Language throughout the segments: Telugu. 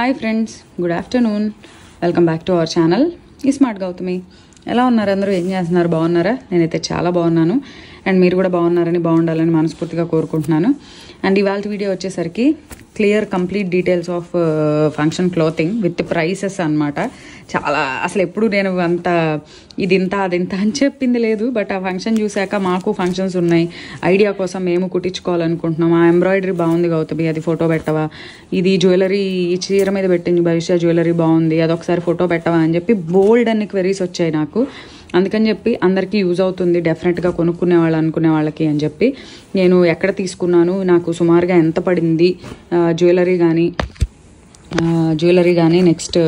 hi friends good afternoon welcome back to our channel ఈ స్మార్ట్ గౌతమి ఎలా ఉన్నారు అందరూ ఏం చేస్తున్నారు బాగున్నారా నేనైతే చాలా బాగున్నాను అండ్ మీరు కూడా బాగున్నారని బాగుండాలని మనస్ఫూర్తిగా కోరుకుంటున్నాను అండ్ ఇవాళ వీడియో వచ్చేసరికి clear complete details of uh, function clothing with prices అనమాట చాలా అసలు ఎప్పుడు నేను అంత ఇది ఇంత అది ఇంత అని చెప్పింది లేదు బట్ ఆ ఫంక్షన్ చూశాక మాకు ఫంక్షన్స్ ఉన్నాయి ఐడియా కోసం మేము కుట్టించుకోవాలనుకుంటున్నాం ఆ ఎంబ్రాయిడరీ బాగుంది గౌతమి అది ఫోటో పెట్టవా ఇది జ్యువెలరీ ఈ చీర మీద పెట్టింది భవిష్య జ్యువెలరీ బాగుంది అదొకసారి ఫోటో పెట్టవా అని చెప్పి బోల్డ్ అన్ని క్వెరీస్ వచ్చాయి నాకు అందుకని చెప్పి అందరికీ యూజ్ అవుతుంది డెఫినెట్గా కొనుక్కునే వాళ్ళు అనుకునే వాళ్ళకి అని చెప్పి నేను ఎక్కడ తీసుకున్నాను నాకు సుమారుగా ఎంత పడింది జ్యువెలరీ కానీ జ్యువెలరీ కానీ నెక్స్ట్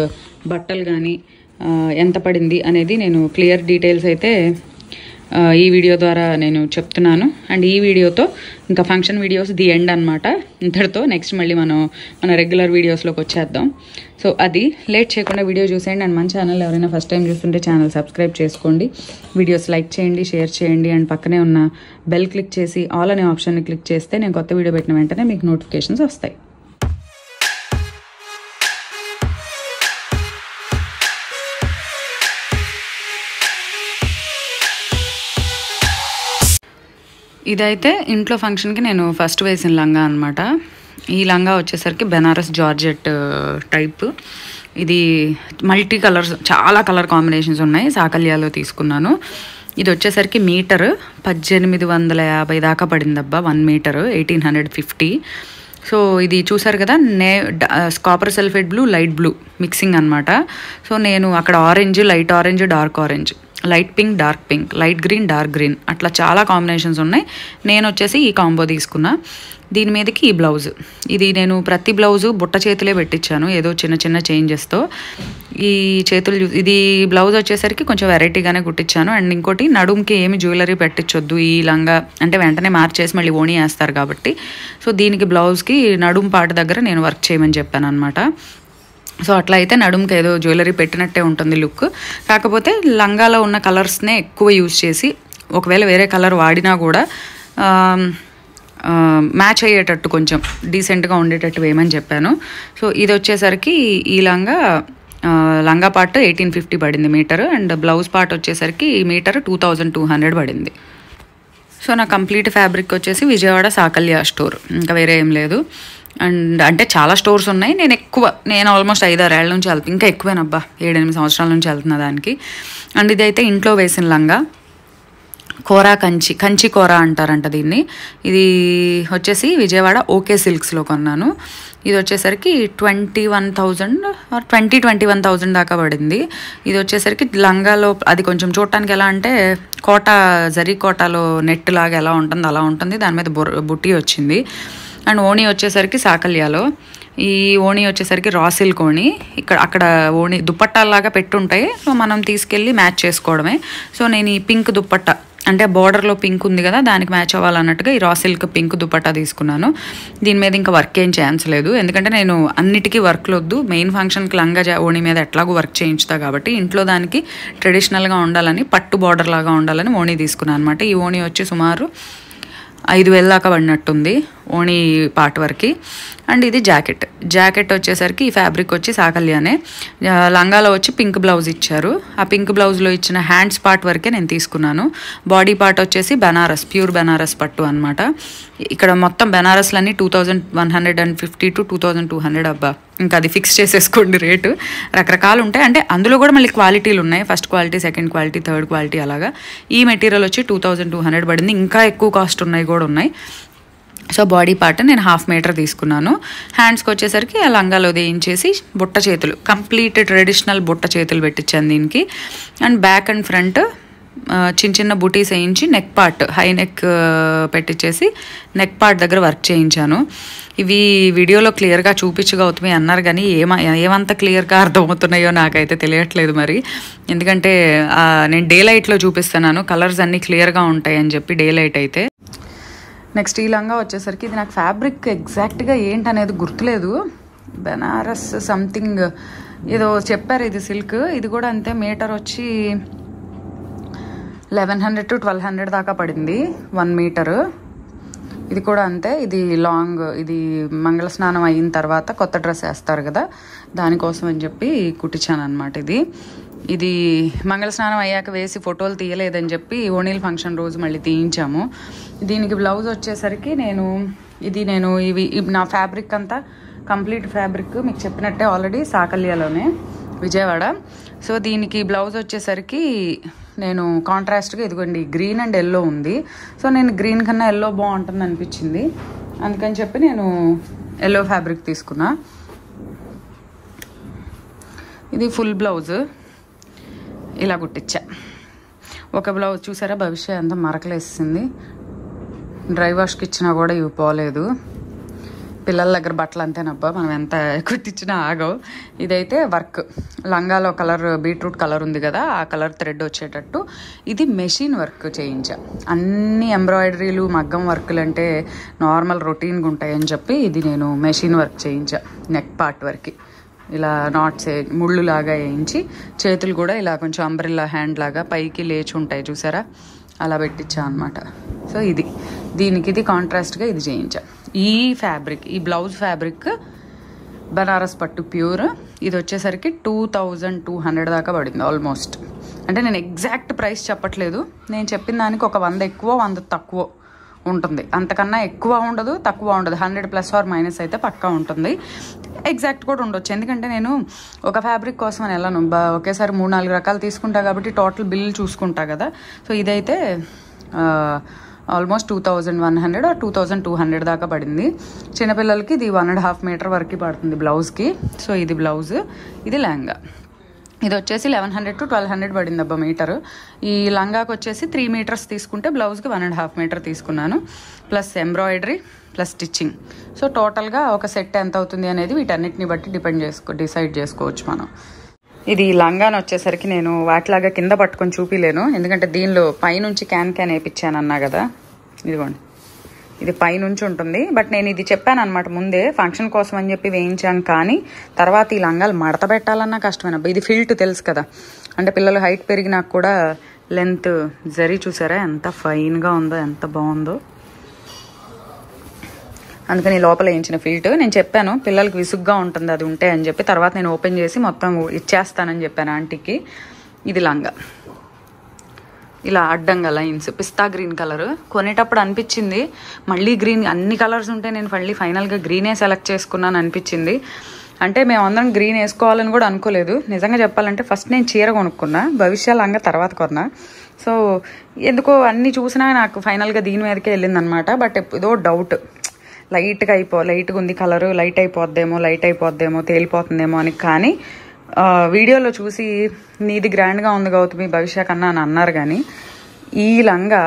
బట్టలు కానీ ఎంత పడింది అనేది నేను క్లియర్ డీటెయిల్స్ అయితే ఈ వీడియో ద్వారా నేను చెప్తున్నాను అండ్ ఈ వీడియోతో ఇంకా ఫంక్షన్ వీడియోస్ ది ఎండ్ అనమాట ఇంతటితో నెక్స్ట్ మళ్ళీ మనం మన రెగ్యులర్ వీడియోస్లోకి వచ్చేద్దాం సో అది లేట్ చేయకుండా వీడియో చూసేయండి అండ్ మన ఛానల్ ఎవరైనా ఫస్ట్ టైం చూస్తుంటే ఛానల్ సబ్స్క్రైబ్ చేసుకోండి వీడియోస్ లైక్ చేయండి షేర్ చేయండి అండ్ పక్కనే ఉన్న బెల్ క్లిక్ చేసి ఆల్ అనే ఆప్షన్ని క్లిక్ చేస్తే నేను కొత్త వీడియో పెట్టిన వెంటనే మీకు నోటిఫికేషన్స్ వస్తాయి ఇదైతే ఇంట్లో ఫంక్షన్కి నేను ఫస్ట్ వేసిన లంగా అనమాట ఈ లంగా వచ్చేసరికి బెనారస్ జార్జెట్ టైప్ ఇది మల్టీ కలర్స్ చాలా కలర్ కాంబినేషన్స్ ఉన్నాయి సాకల్యాలో తీసుకున్నాను ఇది వచ్చేసరికి మీటర్ పద్దెనిమిది వందల యాభై దాకా పడిందబ్బా one metre eighteen hundred fifty so ఇది చూసారు కదా నే copper sulphate blue light blue mixing అనమాట సో నేను అక్కడ orange light orange dark orange light pink dark pink light green dark green అట్లా చాలా కాంబినేషన్స్ ఉన్నాయి నేను వచ్చేసి ఈ కాంబో తీసుకున్నా దీని మీదకి ఈ బ్లౌజ్ ఇది నేను ప్రతి బ్లౌజు బుట్ట చేతిలే పెట్టించాను ఏదో చిన్న చిన్న చేంజెస్తో ఈ చేతులు ఇది బ్లౌజ్ వచ్చేసరికి కొంచెం వెరైటీగానే కుట్టించాను అండ్ ఇంకోటి నడుముకి ఏమి జ్యువెలరీ పెట్టించొద్దు ఈ లంగా అంటే వెంటనే మార్చేసి మళ్ళీ ఓణి వేస్తారు కాబట్టి సో దీనికి బ్లౌజ్కి నడుము పాట దగ్గర నేను వర్క్ చేయమని చెప్పాను అనమాట సో అట్లా అయితే నడుముకి ఏదో జ్యువెలరీ పెట్టినట్టే ఉంటుంది లుక్ కాకపోతే లంగాలో ఉన్న కలర్స్నే ఎక్కువ యూజ్ చేసి ఒకవేళ వేరే కలర్ వాడినా కూడా మ్యాచ్ అయ్యేటట్టు కొంచెం డీసెంట్గా ఉండేటట్టు వేయమని చెప్పాను సో ఇది వచ్చేసరికి ఈ లంగా లంగా పార్ట్ ఎయిటీన్ ఫిఫ్టీ పడింది మీటర్ అండ్ బ్లౌజ్ పార్ట్ వచ్చేసరికి ఈ meter two thousand two hundred పడింది సో నా కంప్లీట్ ఫ్యాబ్రిక్ వచ్చేసి విజయవాడ సాకల్య స్టోర్ ఇంకా వేరే ఏం లేదు అండ్ అంటే చాలా స్టోర్స్ ఉన్నాయి నేను ఎక్కువ నేను ఆల్మోస్ట్ ఏళ్ళ నుంచి వెళ్తాను ఇంకా ఎక్కువేనబ్బా ఏడెనిమిది సంవత్సరాల నుంచి వెళ్తున్న దానికి అండ్ ఇదైతే ఇంట్లో వేసిన లంగా కూర కంచి కంచి కూర అంటారంట దీన్ని ఇది వచ్చేసి విజయవాడ ఓకే సిల్క్స్లో కొన్నాను ఇది వచ్చేసరికి twenty one thousand twenty twenty one thousand దాకా పడింది ఇది వచ్చేసరికి లంగాలో అది కొంచెం చూడటానికి ఎలా అంటే కోట జరీ కోటలో నెట్ లాగా ఎలా ఉంటుంది అలా ఉంటుంది దాని మీద బుట్టి వచ్చింది అండ్ ఓణి వచ్చేసరికి సాకల్యాలో ఈ ఓణి వచ్చేసరికి రా సిల్క్ ఓణి ఇక్కడ అక్కడ ఓణి దుప్పట్టాలాగా పెట్టుంటాయి సో మనం తీసుకెళ్ళి మ్యాచ్ చేసుకోవడమే సో నేను ఈ పింక్ దుప్పట్ట అంటే బార్డర్లో పింక్ ఉంది కదా దానికి మ్యాచ్ అవ్వాలన్నట్టుగా ఈ రాసిల్క్ పింక్ దుపట్టా తీసుకున్నాను దీని మీద ఇంకా వర్క్ ఏం ఛాన్స్ లేదు ఎందుకంటే నేను అన్నిటికీ వర్క్లు వద్దు మెయిన్ ఫంక్షన్కి లంగా ఓణి మీద ఎట్లాగో వర్క్ చేయించుతా కాబట్టి ఇంట్లో దానికి ట్రెడిషనల్గా ఉండాలని పట్టు బోర్డర్ లాగా ఉండాలని ఓణి తీసుకున్నాను అనమాట ఈ ఓణి వచ్చి సుమారు ఐదు వేల దాకా పడినట్టుంది ఓణీ పార్ట్ వరకు అండ్ ఇది జాకెట్ జాకెట్ వచ్చేసరికి ఈ ఫ్యాబ్రిక్ వచ్చి సాకల్యానే లంగాలో వచ్చి పింక్ బ్లౌజ్ ఇచ్చారు ఆ పింక్ బ్లౌజ్లో ఇచ్చిన హ్యాండ్స్ పార్ట్ వరకే నేను తీసుకున్నాను బాడీ పార్ట్ వచ్చేసి బెనారస్ ప్యూర్ బెనారస్ పట్టు అనమాట ఇక్కడ మొత్తం బెనారస్లన్నీ two thousand one hundred and fifty to two thousand two hundred అబ్బా ఇంకా అది ఫిక్స్ చేసేసుకోండి రేటు రకరకాలు ఉంటాయి అంటే అందులో కూడా మళ్ళీ క్వాలిటీలు ఉన్నాయి first quality second quality third quality అలాగా ఈ మెటీరియల్ వచ్చి టూ థౌజండ్ టూ హండ్రెడ్ పడింది ఇంకా ఎక్కువ కాస్ట్ ఉన్నాయి కూడా ఉన్నాయి సో బాడీ పార్ట్ నేను హాఫ్ మీటర్ తీసుకున్నాను హ్యాండ్స్కి వచ్చేసరికి ఆ లంగాలో వేయించేసి బుట్ట చేతులు కంప్లీట్ ట్రెడిషనల్ బుట్ట చేతులు పెట్టించాను దీనికి అండ్ బ్యాక్ అండ్ ఫ్రంట్ చిన్న చిన్న బుటీస్ వేయించి నెక్ పార్ట్ హై నెక్ పెట్టించేసి నెక్ పార్ట్ దగ్గర వర్క్ చేయించాను ఇవి వీడియోలో క్లియర్గా చూపించగవుతుంది అన్నారు కానీ ఏమ ఏమంత క్లియర్గా అర్థమవుతున్నాయో నాకైతే తెలియట్లేదు మరి ఎందుకంటే నేను డే లైట్లో చూపిస్తున్నాను కలర్స్ అన్నీ క్లియర్గా ఉంటాయని చెప్పి డే లైట్ అయితే నెక్స్ట్ ఈ లంగా వచ్చేసరికి ఇది నాకు ఫ్యాబ్రిక్ ఎగ్జాక్ట్గా ఏంటనేది గుర్తులేదు బెనారస్ సంథింగ్ ఏదో చెప్పారు ఇది సిల్క్ ఇది కూడా అంతే మీటర్ వచ్చి eleven hundred to twelve hundred దాకా పడింది వన్ మీటరు ఇది కూడా అంతే ఇది లాంగ్ ఇది మంగళ స్నానం అయిన తర్వాత కొత్త డ్రెస్ వేస్తారు కదా దానికోసం అని చెప్పి కుట్టించాను అనమాట ఇది ఇది మంగళ స్నానం అయ్యాక వేసి ఫోటోలు తీయలేదని చెప్పి ఓనీల్ ఫంక్షన్ రోజు మళ్ళీ తీయించాము దీనికి బ్లౌజ్ వచ్చేసరికి నేను ఇది నేను ఇవి నా ఫ్యాబ్రిక్ అంతా కంప్లీట్ ఫ్యాబ్రిక్ మీకు చెప్పినట్టే ఆల్రెడీ సాకల్యలోనే విజయవాడ సో దీనికి బ్లౌజ్ వచ్చేసరికి నేను కాంట్రాస్ట్గా ఇదిగోండి గ్రీన్ అండ్ ఎల్లో ఉంది సో నేను గ్రీన్ కన్నా ఎల్లో బాగుంటుంది అనిపించింది అందుకని చెప్పి నేను ఎల్లో ఫ్యాబ్రిక్ తీసుకున్నా ఇది ఫుల్ బ్లౌజ్ ఇలా కుట్టించా ఒక బ్లౌజ్ చూసారా భవిష్య అంతా మరకలేసింది డ్రై వాష్కి ఇచ్చినా కూడా ఇవి పోలేదు పిల్లల దగ్గర బట్టలు అంతేనబ్బా మనం ఎంత కుట్టించినా ఆగవు ఇదైతే వర్క్ లంగాలో కలర్ బీట్రూట్ కలర్ ఉంది కదా ఆ కలర్ థ్రెడ్ వచ్చేటట్టు ఇది మెషిన్ వర్క్ చేయించా అన్ని ఎంబ్రాయిడరీలు మగ్గం వర్క్లు అంటే నార్మల్ రొటీన్గా ఉంటాయని చెప్పి ఇది నేను మెషిన్ వర్క్ చేయించా నెక్ పార్ట్ వర్క్కి ఇలా నాట్స్ ముళ్ళు లాగా వేయించి చేతులు కూడా ఇలా కొంచెం అంబ్రిల్లా హ్యాండ్ లాగా పైకి లేచి ఉంటాయి చూసారా అలా పెట్టించా అనమాట సో ఇది దీనికి ఇది కాంట్రాస్ట్గా ఇది చేయించా ఈ ఫ్యాబ్రిక్ ఈ బ్లౌజ్ ఫ్యాబ్రిక్ బనారస్ పట్టు ప్యూర్ ఇది వచ్చేసరికి టూ థౌజండ్ టూ హండ్రెడ్ దాకా పడింది ఆల్మోస్ట్ అంటే నేను ఎగ్జాక్ట్ ప్రైస్ చెప్పట్లేదు నేను చెప్పిన దానికి ఒక వంద ఎక్కువ వంద తక్కువ ఉంటుంది అంతకన్నా ఎక్కువ ఉండదు తక్కువ ఉండదు హండ్రెడ్ ప్లస్ ఆర్ మైనస్ అయితే పక్కా ఉంటుంది ఎగ్జాక్ట్ కూడా ఉండొచ్చు ఎందుకంటే నేను ఒక ఫ్యాబ్రిక్ కోసం అని వెళ్ళను ఒకేసారి మూడు నాలుగు రకాలు తీసుకుంటా కాబట్టి టోటల్ బిల్ చూసుకుంటా కదా సో ఇదైతే almost two thousand one hundred two thousand two hundred దాకా పడింది చిన్నపిల్లలకి ఇది వన్ అండ్ హాఫ్ మీటర్ వరకు పడుతుంది బ్లౌజ్కి సో ఇది బ్లౌజ్ ఇది లెహంగా ఇది వచ్చేసి eleven hundred to twelve hundred పడింది అబ్బా మీటర్ ఈ లంగాకి వచ్చేసి త్రీ మీటర్స్ తీసుకుంటే బ్లౌజ్కి వన్ అండ్ హాఫ్ మీటర్ తీసుకున్నాను plus embroidery plus stitching so టోటల్గా ఒక సెట్ ఎంత అవుతుంది అనేది వీటన్నిటిని బట్టి డిపెండ్ చేసుకో డిసైడ్ చేసుకోవచ్చు మనం ఇది లంగాని వచ్చేసరికి నేను వాటిలాగా కింద పట్టుకొని చూపిలేను ఎందుకంటే దీనిలో పైనుంచి క్యాన్ క్యాన్ వేయించాను అన్నా కదా ఇదిగోండి ఇది పైనుంచి ఉంటుంది బట్ నేను ఇది చెప్పాను అనమాట ముందే ఫంక్షన్ కోసం అని చెప్పి వేయించాను కానీ తర్వాత ఈ లంగాలు మడత పెట్టాలన్నా కష్టమైన ఇది ఫిల్ట్ తెలుసు కదా అంటే పిల్లలు హైట్ పెరిగినా కూడా లెంత్ జరి చూసారా ఎంత ఫైన్గా ఉందో ఎంత బాగుందో అందుకని లోపల వేయించిన ఫిల్ట్ నేను చెప్పాను పిల్లలకి విసుగ్గా ఉంటుంది అది ఉంటే అని చెప్పి తర్వాత నేను ఓపెన్ చేసి మొత్తం ఇచ్చేస్తానని చెప్పాను ఆంటీకి ఇది లంగా ఇలా అడ్డంగా లైన్స్ పిస్తా గ్రీన్ కలర్ కొనేటప్పుడు అనిపించింది మళ్ళీ గ్రీన్ అన్ని కలర్స్ ఉంటే నేను మళ్ళీ ఫైనల్గా గ్రీనే సెలెక్ట్ చేసుకున్నాను అనిపించింది అంటే మేము అందరం గ్రీన్ వేసుకోవాలని కూడా అనుకోలేదు నిజంగా చెప్పాలంటే ఫస్ట్ నేను చీర కొనుక్కున్నా భవిష్యలంగా తర్వాత కొన్నా సో ఎందుకో అన్నీ చూసినా నాకు ఫైనల్గా దీని మీదకే వెళ్ళిందనమాట బట్ ఏదో డౌట్ లైట్గా అయిపో లైట్గా ఉంది కలరు లైట్ అయిపోద్దేమో లైట్ అయిపోద్దేమో తేలిపోతుందేమో అని కానీ వీడియోలో చూసి నీది గ్రాండ్గా ఉంది గౌతమి భవిష్యత్ కన్నా అని అన్నారు కానీ ఈ లంగా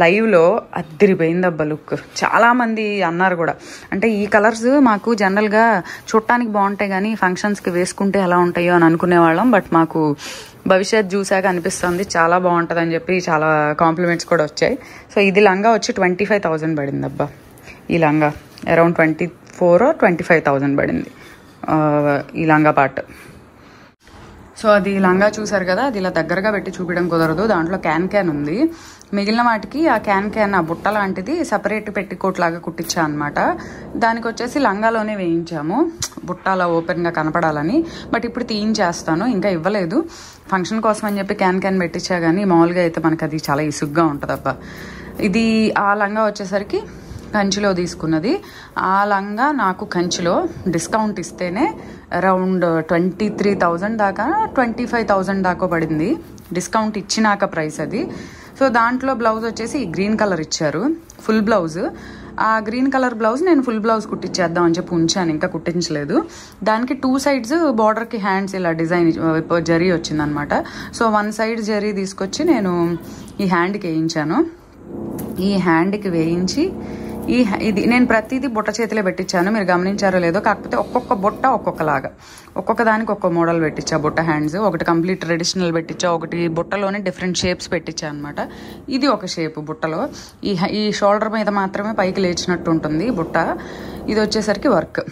లైవ్లో అద్దరిపోయింది అబ్బా లుక్ చాలామంది అన్నారు కూడా అంటే ఈ కలర్స్ మాకు జనరల్గా చూడటానికి బాగుంటాయి కానీ ఫంక్షన్స్కి వేసుకుంటే ఎలా ఉంటాయో అని అనుకునేవాళ్ళం బట్ మాకు భవిష్యత్ చూసాక అనిపిస్తుంది చాలా బాగుంటుంది అని చెప్పి చాలా కాంప్లిమెంట్స్ కూడా వచ్చాయి సో ఇది లంగా వచ్చి ట్వంటీ ఫైవ్ థౌజండ్ పడింది అబ్బా ఈ లంగా around twenty four twenty five thousand పడింది ఈ లంగా పార్ట్ సో అది లంగా చూసారు కదా అది ఇలా దగ్గరగా పెట్టి చూపించడం కుదరదు దాంట్లో క్యాన్ క్యాన్ ఉంది మిగిలిన వాటికి ఆ క్యాన్ క్యాన్ ఆ బుట్ట లాంటిది సపరేట్ పెట్టికోట్ లాగా కుట్టించా అనమాట దానికి వచ్చేసి లంగాలోనే వేయించాము బుట్ట అలా ఓపెన్గా కనపడాలని బట్ ఇప్పుడు తీయించేస్తాను ఇంకా ఇవ్వలేదు ఫంక్షన్ కోసం అని చెప్పి క్యాన్ క్యాన్ పెట్టించా కానీ మామూలుగా అయితే మనకు అది చాలా ఇసుగ్గా ఉంటుంది అబ్బా ఇది ఆ లంగా వచ్చేసరికి కంచిలో తీసుకున్నది ఆ లంగా నాకు కంచిలో డిస్కౌంట్ ఇస్తేనే అరౌండ్ ట్వంటీ త్రీ థౌజండ్ దాకా ట్వంటీ ఫైవ్ థౌజండ్ దాకా పడింది డిస్కౌంట్ ఇచ్చినాక ప్రైస్ అది సో దాంట్లో బ్లౌజ్ వచ్చేసి గ్రీన్ కలర్ ఇచ్చారు ఫుల్ బ్లౌజ్ ఆ గ్రీన్ కలర్ బ్లౌజ్ నేను ఫుల్ బ్లౌజ్ కుట్టించేద్దాం అని చెప్పి ఉంచాను ఇంకా కుట్టించలేదు దానికి టూ సైడ్స్ బార్డర్కి హ్యాండ్స్ ఇలా డిజైన్ జరీ వచ్చిందనమాట సో వన్ సైడ్ జరీ తీసుకొచ్చి నేను ఈ హ్యాండ్కి వేయించాను ఈ హ్యాండ్కి వేయించి ఈ ఇది నేను ప్రతిదీ బుట్ట చేతిలో పెట్టించాను మీరు గమనించారో లేదో కాకపోతే ఒక్కొక్క బుట్ట ఒక్కొక్కలాగా ఒక్కొక్క దానికి ఒక్కొక్క మోడల్ పెట్టించా బుట్ట హ్యాండ్స్ ఒకటి కంప్లీట్ ట్రెడిషనల్ పెట్టించా ఒకటి బుట్టలోనే డిఫరెంట్ షేప్స్ పెట్టించా అనమాట ఇది ఒక షేప్ బుట్టలో ఈ ఈ షోల్డర్ మీద మాత్రమే పైకి లేచినట్టు ఉంటుంది బుట్ట ఇది వచ్చేసరికి వర్క్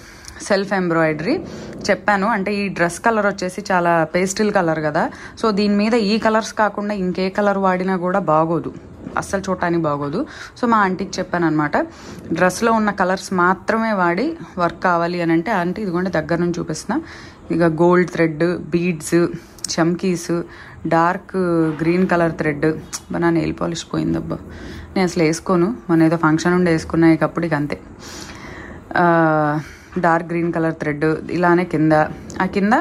సెల్ఫ్ ఎంబ్రాయిడరీ చెప్పాను అంటే ఈ డ్రెస్ కలర్ వచ్చేసి చాలా పేస్టిల్ కలర్ కదా సో దీని మీద ఈ కలర్స్ కాకుండా ఇంకే కలర్ వాడినా కూడా బాగోదు అస్సలు చూడటానికి బాగోదు సో మా ఆంటీకి చెప్పాను అనమాట డ్రెస్లో ఉన్న కలర్స్ మాత్రమే వాడి వర్క్ కావాలి అని అంటే ఆంటీ ఇదిగోండి దగ్గర నుంచి చూపిస్తున్నా ఇక గోల్డ్ థ్రెడ్ బీడ్స్ చమ్కీస్ డార్క్ గ్రీన్ కలర్ థ్రెడ్ నా నెయిల్ పాలిష్ పోయిందబ్బా నేను అసలు వేసుకోను మన ఏదో ఫంక్షన్ ఉండి వేసుకున్నా అప్పుడు ఇక అంతే డార్క్ గ్రీన్ కలర్ థ్రెడ్ ఇలానే కింద ఆ కింద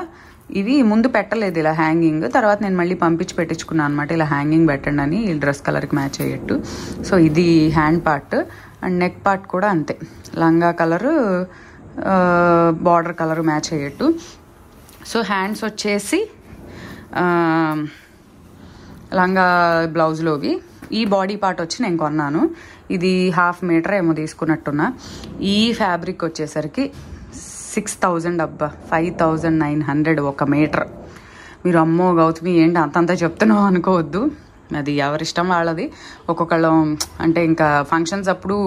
ఇవి ముందు పెట్టలేదు ఇలా హ్యాంగింగ్ తర్వాత నేను మళ్ళీ పంపించి పెట్టించుకున్నాను అనమాట ఇలా హ్యాంగింగ్ పెట్టండి అని ఈ డ్రెస్ కలర్కి మ్యాచ్ అయ్యేట్టు సో ఇది hand part and neck part కూడా అంతే లంగా కలరు బార్డర్ కలర్ మ్యాచ్ అయ్యేట్టు సో హ్యాండ్స్ వచ్చేసి లంగా బ్లౌజ్లోవి ఈ బాడీ పార్ట్ వచ్చి నేను కొన్నాను ఇది హాఫ్ మీటర్ ఏమో తీసుకున్నట్టున్నా ఈ ఫ్యాబ్రిక్ వచ్చేసరికి సిక్స్ థౌజండ్ అబ్బా ఫైవ్ థౌజండ్ నైన్ హండ్రెడ్ ఒక మీటర్ మీరు అమ్మో గౌతమి ఏంటి అంతంత చెప్తున్నావు అనుకోవద్దు అది ఎవరిష్టం వాళ్ళది ఒక్కొక్కళ్ళు అంటే ఇంకా ఫంక్షన్స్ అప్పుడు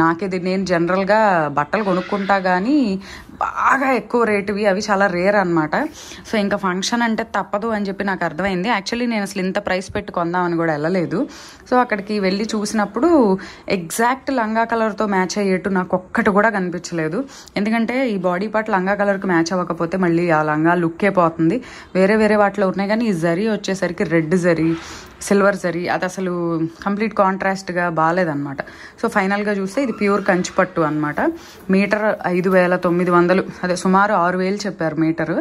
నాకేది నేను జనరల్గా బట్టలు కొనుక్కుంటా కానీ బాగా ఎక్కువ రేటువి అవి చాలా రేర్ అనమాట సో ఇంకా ఫంక్షన్ అంటే తప్పదు అని చెప్పి నాకు అర్థమైంది యాక్చువల్లీ నేను అసలు ఇంత ప్రైస్ పెట్టి కొందామని కూడా వెళ్ళలేదు సో అక్కడికి వెళ్ళి చూసినప్పుడు ఎగ్జాక్ట్ లంగా కలర్తో మ్యాచ్ అయ్యేట్టు నాకు ఒక్కటి కూడా కనిపించలేదు ఎందుకంటే ఈ బాడీ పార్ట్ లంగా కలర్కి మ్యాచ్ అవ్వకపోతే మళ్ళీ ఆ లంగా లుక్కే పోతుంది వేరే వేరే వాటిలో ఉన్నాయి కానీ ఈ జరీ వచ్చేసరికి రెడ్ జరీ సిల్వర్ జరీ అది అసలు కంప్లీట్ కాంట్రాస్ట్గా బాగాలేదన్నమాట సో ఫైనల్గా చూస్తే ఇది ప్యూర్ కంచిపట్టు అనమాట మీటర్ ఐదు వేల తొమ్మిది వందల వందలు అదే సుమారు ఆరు వేలు చెప్పారు మీటరు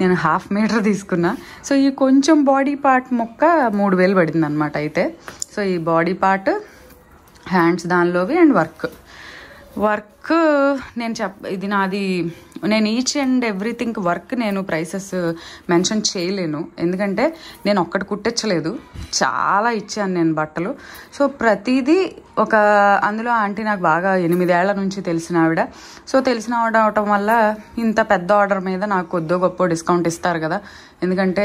నేను హాఫ్ మీటర్ తీసుకున్నా సో ఈ కొంచెం బాడీ పార్ట్ మొక్క మూడు వేలు పడింది అనమాట అయితే సో ఈ బాడీ పార్ట్ హ్యాండ్స్ దానిలోవి అండ్ వర్క్ వర్క్ వర్క్ నేను చెప్ ఇది నాది నేను ఈచ్ అండ్ ఎవ్రీథింగ్ వర్క్ నేను ప్రైసెస్ మెన్షన్ చేయలేను ఎందుకంటే నేను ఒక్కటి కుట్టించలేదు చాలా ఇచ్చాను నేను బట్టలు సో ప్రతిదీ ఒక అందులో ఆంటీ నాకు బాగా ఎనిమిదేళ్ల నుంచి తెలిసిన ఆవిడ సో తెలిసిన ఆవిడ అవటం వల్ల ఇంత పెద్ద ఆర్డర్ మీద నాకు కొద్దో గొప్ప డిస్కౌంట్ ఇస్తారు కదా ఎందుకంటే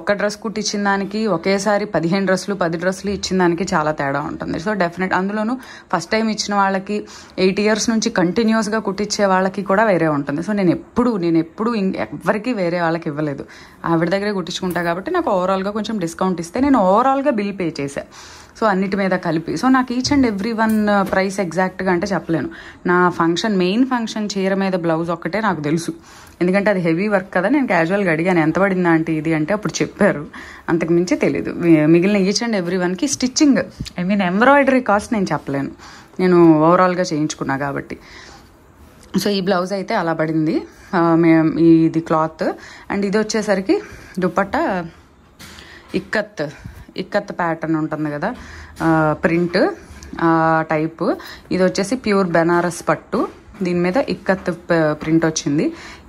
ఒక్క డ్రెస్ కుట్టించిన దానికి ఒకేసారి పదిహేను డ్రెస్సులు పది డ్రెస్సులు ఇచ్చిన దానికి చాలా తేడా ఉంటుంది సో డెఫినెట్ అందులోనూ ఫస్ట్ టైం ఇచ్చిన వాళ్ళకి ఎయిట్ ఇయర్స్ నుంచి కంటిన్యూస్గా కుట్టించే వాళ్ళకి కూడా వేరే ఉంటుంది సో నేను ఎప్పుడు నేను ఎప్పుడు ఎవరికి వేరే వాళ్ళకి ఇవ్వలేదు ఆవిడ దగ్గరే కుట్టించుకుంటా కాబట్టి నాకు ఓవరాల్గా కొంచెం డిస్కౌంట్ ఇస్తే నేను ఓవరాల్గా బిల్ పే చేశాను సో అన్నిటి మీద కలిపి సో నాకు each and every one price ఎగ్జాక్ట్గా అంటే చెప్పలేను నా ఫంక్షన్ మెయిన్ ఫంక్షన్ చీర మీద బ్లౌజ్ ఒక్కటే నాకు తెలుసు ఎందుకంటే అది హెవీ వర్క్ కదా నేను క్యాజువల్గా అడిగాను ఎంత పడిందా అంటే ఇది అంటే అప్పుడు చెప్పారు అంతకుమించి తెలియదు తెలీదు మిగిలిన ఈచ్ అండ్ ఎవ్రీ వన్కి stitching I mean embroidery cost నేను చెప్పలేను నేను ఓవరాల్గా చేయించుకున్నా కాబట్టి సో ఈ బ్లౌజ్ అయితే అలా పడింది ఇది క్లాత్ అండ్ ఇది వచ్చేసరికి దుప్పట్ట ఇక్కత్ ఇక్కత్ ప్యాటర్న్ ఉంటుంది కదా ప్రింట్ టైప్ ఇది వచ్చేసి ప్యూర్ బెనారస్ పట్టు దీని మీద ఇక్కత్ ప్రింట్ వచ్చింది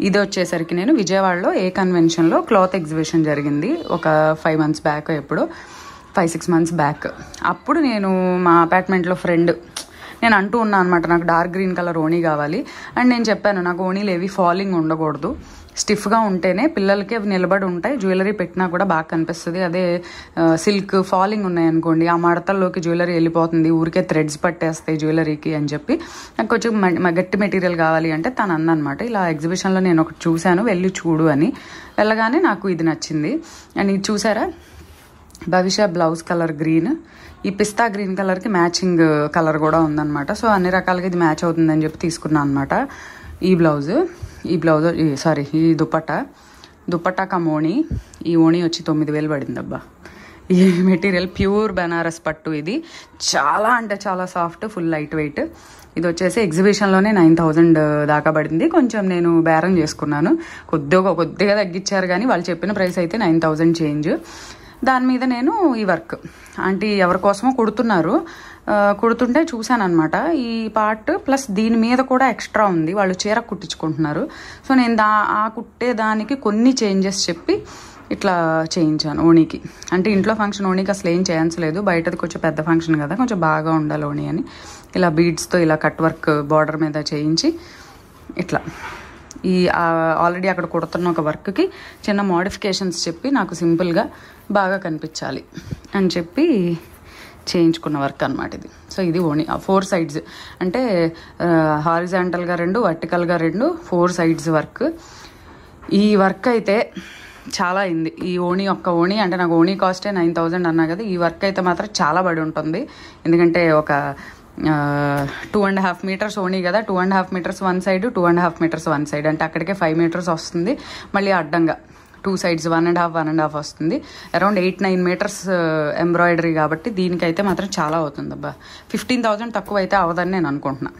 ఇది వచ్చేసరికి నేను విజయవాడలో ఏ కన్వెన్షన్లో క్లాత్ ఎగ్జిబిషన్ జరిగింది ఒక ఫైవ్ మంత్స్ బ్యాక్ ఎప్పుడు ఫైవ్ సిక్స్ మంత్స్ బ్యాక్ అప్పుడు నేను మా అపార్ట్మెంట్లో ఫ్రెండ్ నేను అంటూ ఉన్నాను అనమాట నాకు డార్క్ గ్రీన్ కలర్ ఓనీ కావాలి అండ్ నేను చెప్పాను నాకు ఓణీలు ఏవి ఫాలింగ్ ఉండకూడదు స్టిఫ్గా ఉంటేనే పిల్లలకి అవి నిలబడి ఉంటాయి జ్యువెలరీ పెట్టినా కూడా బాగా కనిపిస్తుంది అదే సిల్క్ ఫాలింగ్ ఉన్నాయనుకోండి ఆ మడతల్లోకి జ్యువెలరీ వెళ్ళిపోతుంది ఊరికే థ్రెడ్స్ పట్టేస్తాయి జ్యువెలరీకి అని చెప్పి నాకు కొంచెం గట్టి మెటీరియల్ కావాలి అంటే తను అందనమాట ఇలా ఎగ్జిబిషన్లో నేను ఒకటి చూశాను వెళ్ళి చూడు అని వెళ్ళగానే నాకు ఇది నచ్చింది అండ్ ఇది చూసారా భవిష్య బ్లౌజ్ కలర్ గ్రీన్ ఈ పిస్తా గ్రీన్ కలర్కి మ్యాచింగ్ uh, కలర్ కూడా ఉందనమాట సో అన్ని రకాలుగా ఇది మ్యాచ్ అవుతుందని చెప్పి తీసుకున్నాను అనమాట ఈ బ్లౌజ్ ఈ బ్లౌజ్ సారీ ఈ దుపట్టా కమ్ ఓణి ఈ ఓణి వచ్చి తొమ్మిది వేలు పడిందబ్బా ఈ మెటీరియల్ ప్యూర్ బెనారస్ పట్టు ఇది చాలా అంటే చాలా సాఫ్ట్ ఫుల్ లైట్ వెయిట్ ఇది వచ్చేసి ఎగ్జిబిషన్లోనే నైన్ థౌజండ్ uh, దాకా పడింది కొంచెం నేను బేరం చేసుకున్నాను కొద్దిగా కొద్దిగా తగ్గించారు కానీ వాళ్ళు చెప్పిన ప్రైస్ అయితే నైన్ థౌజండ్ చేంజ్ దాని మీద నేను ఈ వర్క్ అంటే కోసమో కుడుతున్నారు కుడుతుంటే చూశాను అనమాట ఈ పార్ట్ ప్లస్ దీని మీద కూడా ఎక్స్ట్రా ఉంది వాళ్ళు చీర కుట్టించుకుంటున్నారు సో నేను దా ఆ కుట్టే దానికి కొన్ని చేంజెస్ చెప్పి ఇట్లా చేయించాను ఓణికి అంటే ఇంట్లో ఫంక్షన్ ఓణికి అసలు ఏం చేయించలేదు బయటది కొంచెం పెద్ద ఫంక్షన్ కదా కొంచెం బాగా ఉండాలి ఓణి అని ఇలా బీడ్స్తో ఇలా కట్ వర్క్ బార్డర్ మీద చేయించి ఇట్లా ఈ ఆల్రెడీ అక్కడ కుడుతున్న ఒక వర్క్కి చిన్న మోడిఫికేషన్స్ చెప్పి నాకు సింపుల్గా బాగా కనిపించాలి అని చెప్పి చేయించుకున్న వర్క్ అనమాట ఇది సో ఇది ఓని ఫోర్ సైడ్స్ అంటే హారిజాంటల్గా రెండు వర్టికల్గా రెండు ఫోర్ సైడ్స్ వర్క్ ఈ వర్క్ అయితే చాలా అయింది ఈ ఓణి ఒక్క ఓణి అంటే నాకు ఓణి కాస్టే నైన్ థౌజండ్ అన్నా కదా ఈ వర్క్ అయితే మాత్రం చాలా పడి ఉంటుంది ఎందుకంటే ఒక టూ అండ్ హాఫ్ మీటర్స్ ఓనీ కదా two and half meters one side two and half meters one side అంటే అక్కడికే ఫైవ్ మీటర్స్ వస్తుంది మళ్ళీ అడ్డంగా two sides one and half one and half వస్తుంది around eight nine meters uh, embroidery కాబట్టి దీనికైతే మాత్రం చాలా అవుతుంది అబ్బా ఫిఫ్టీన్ థౌజండ్ తక్కువ అయితే అవదని నేను అనుకుంటున్నా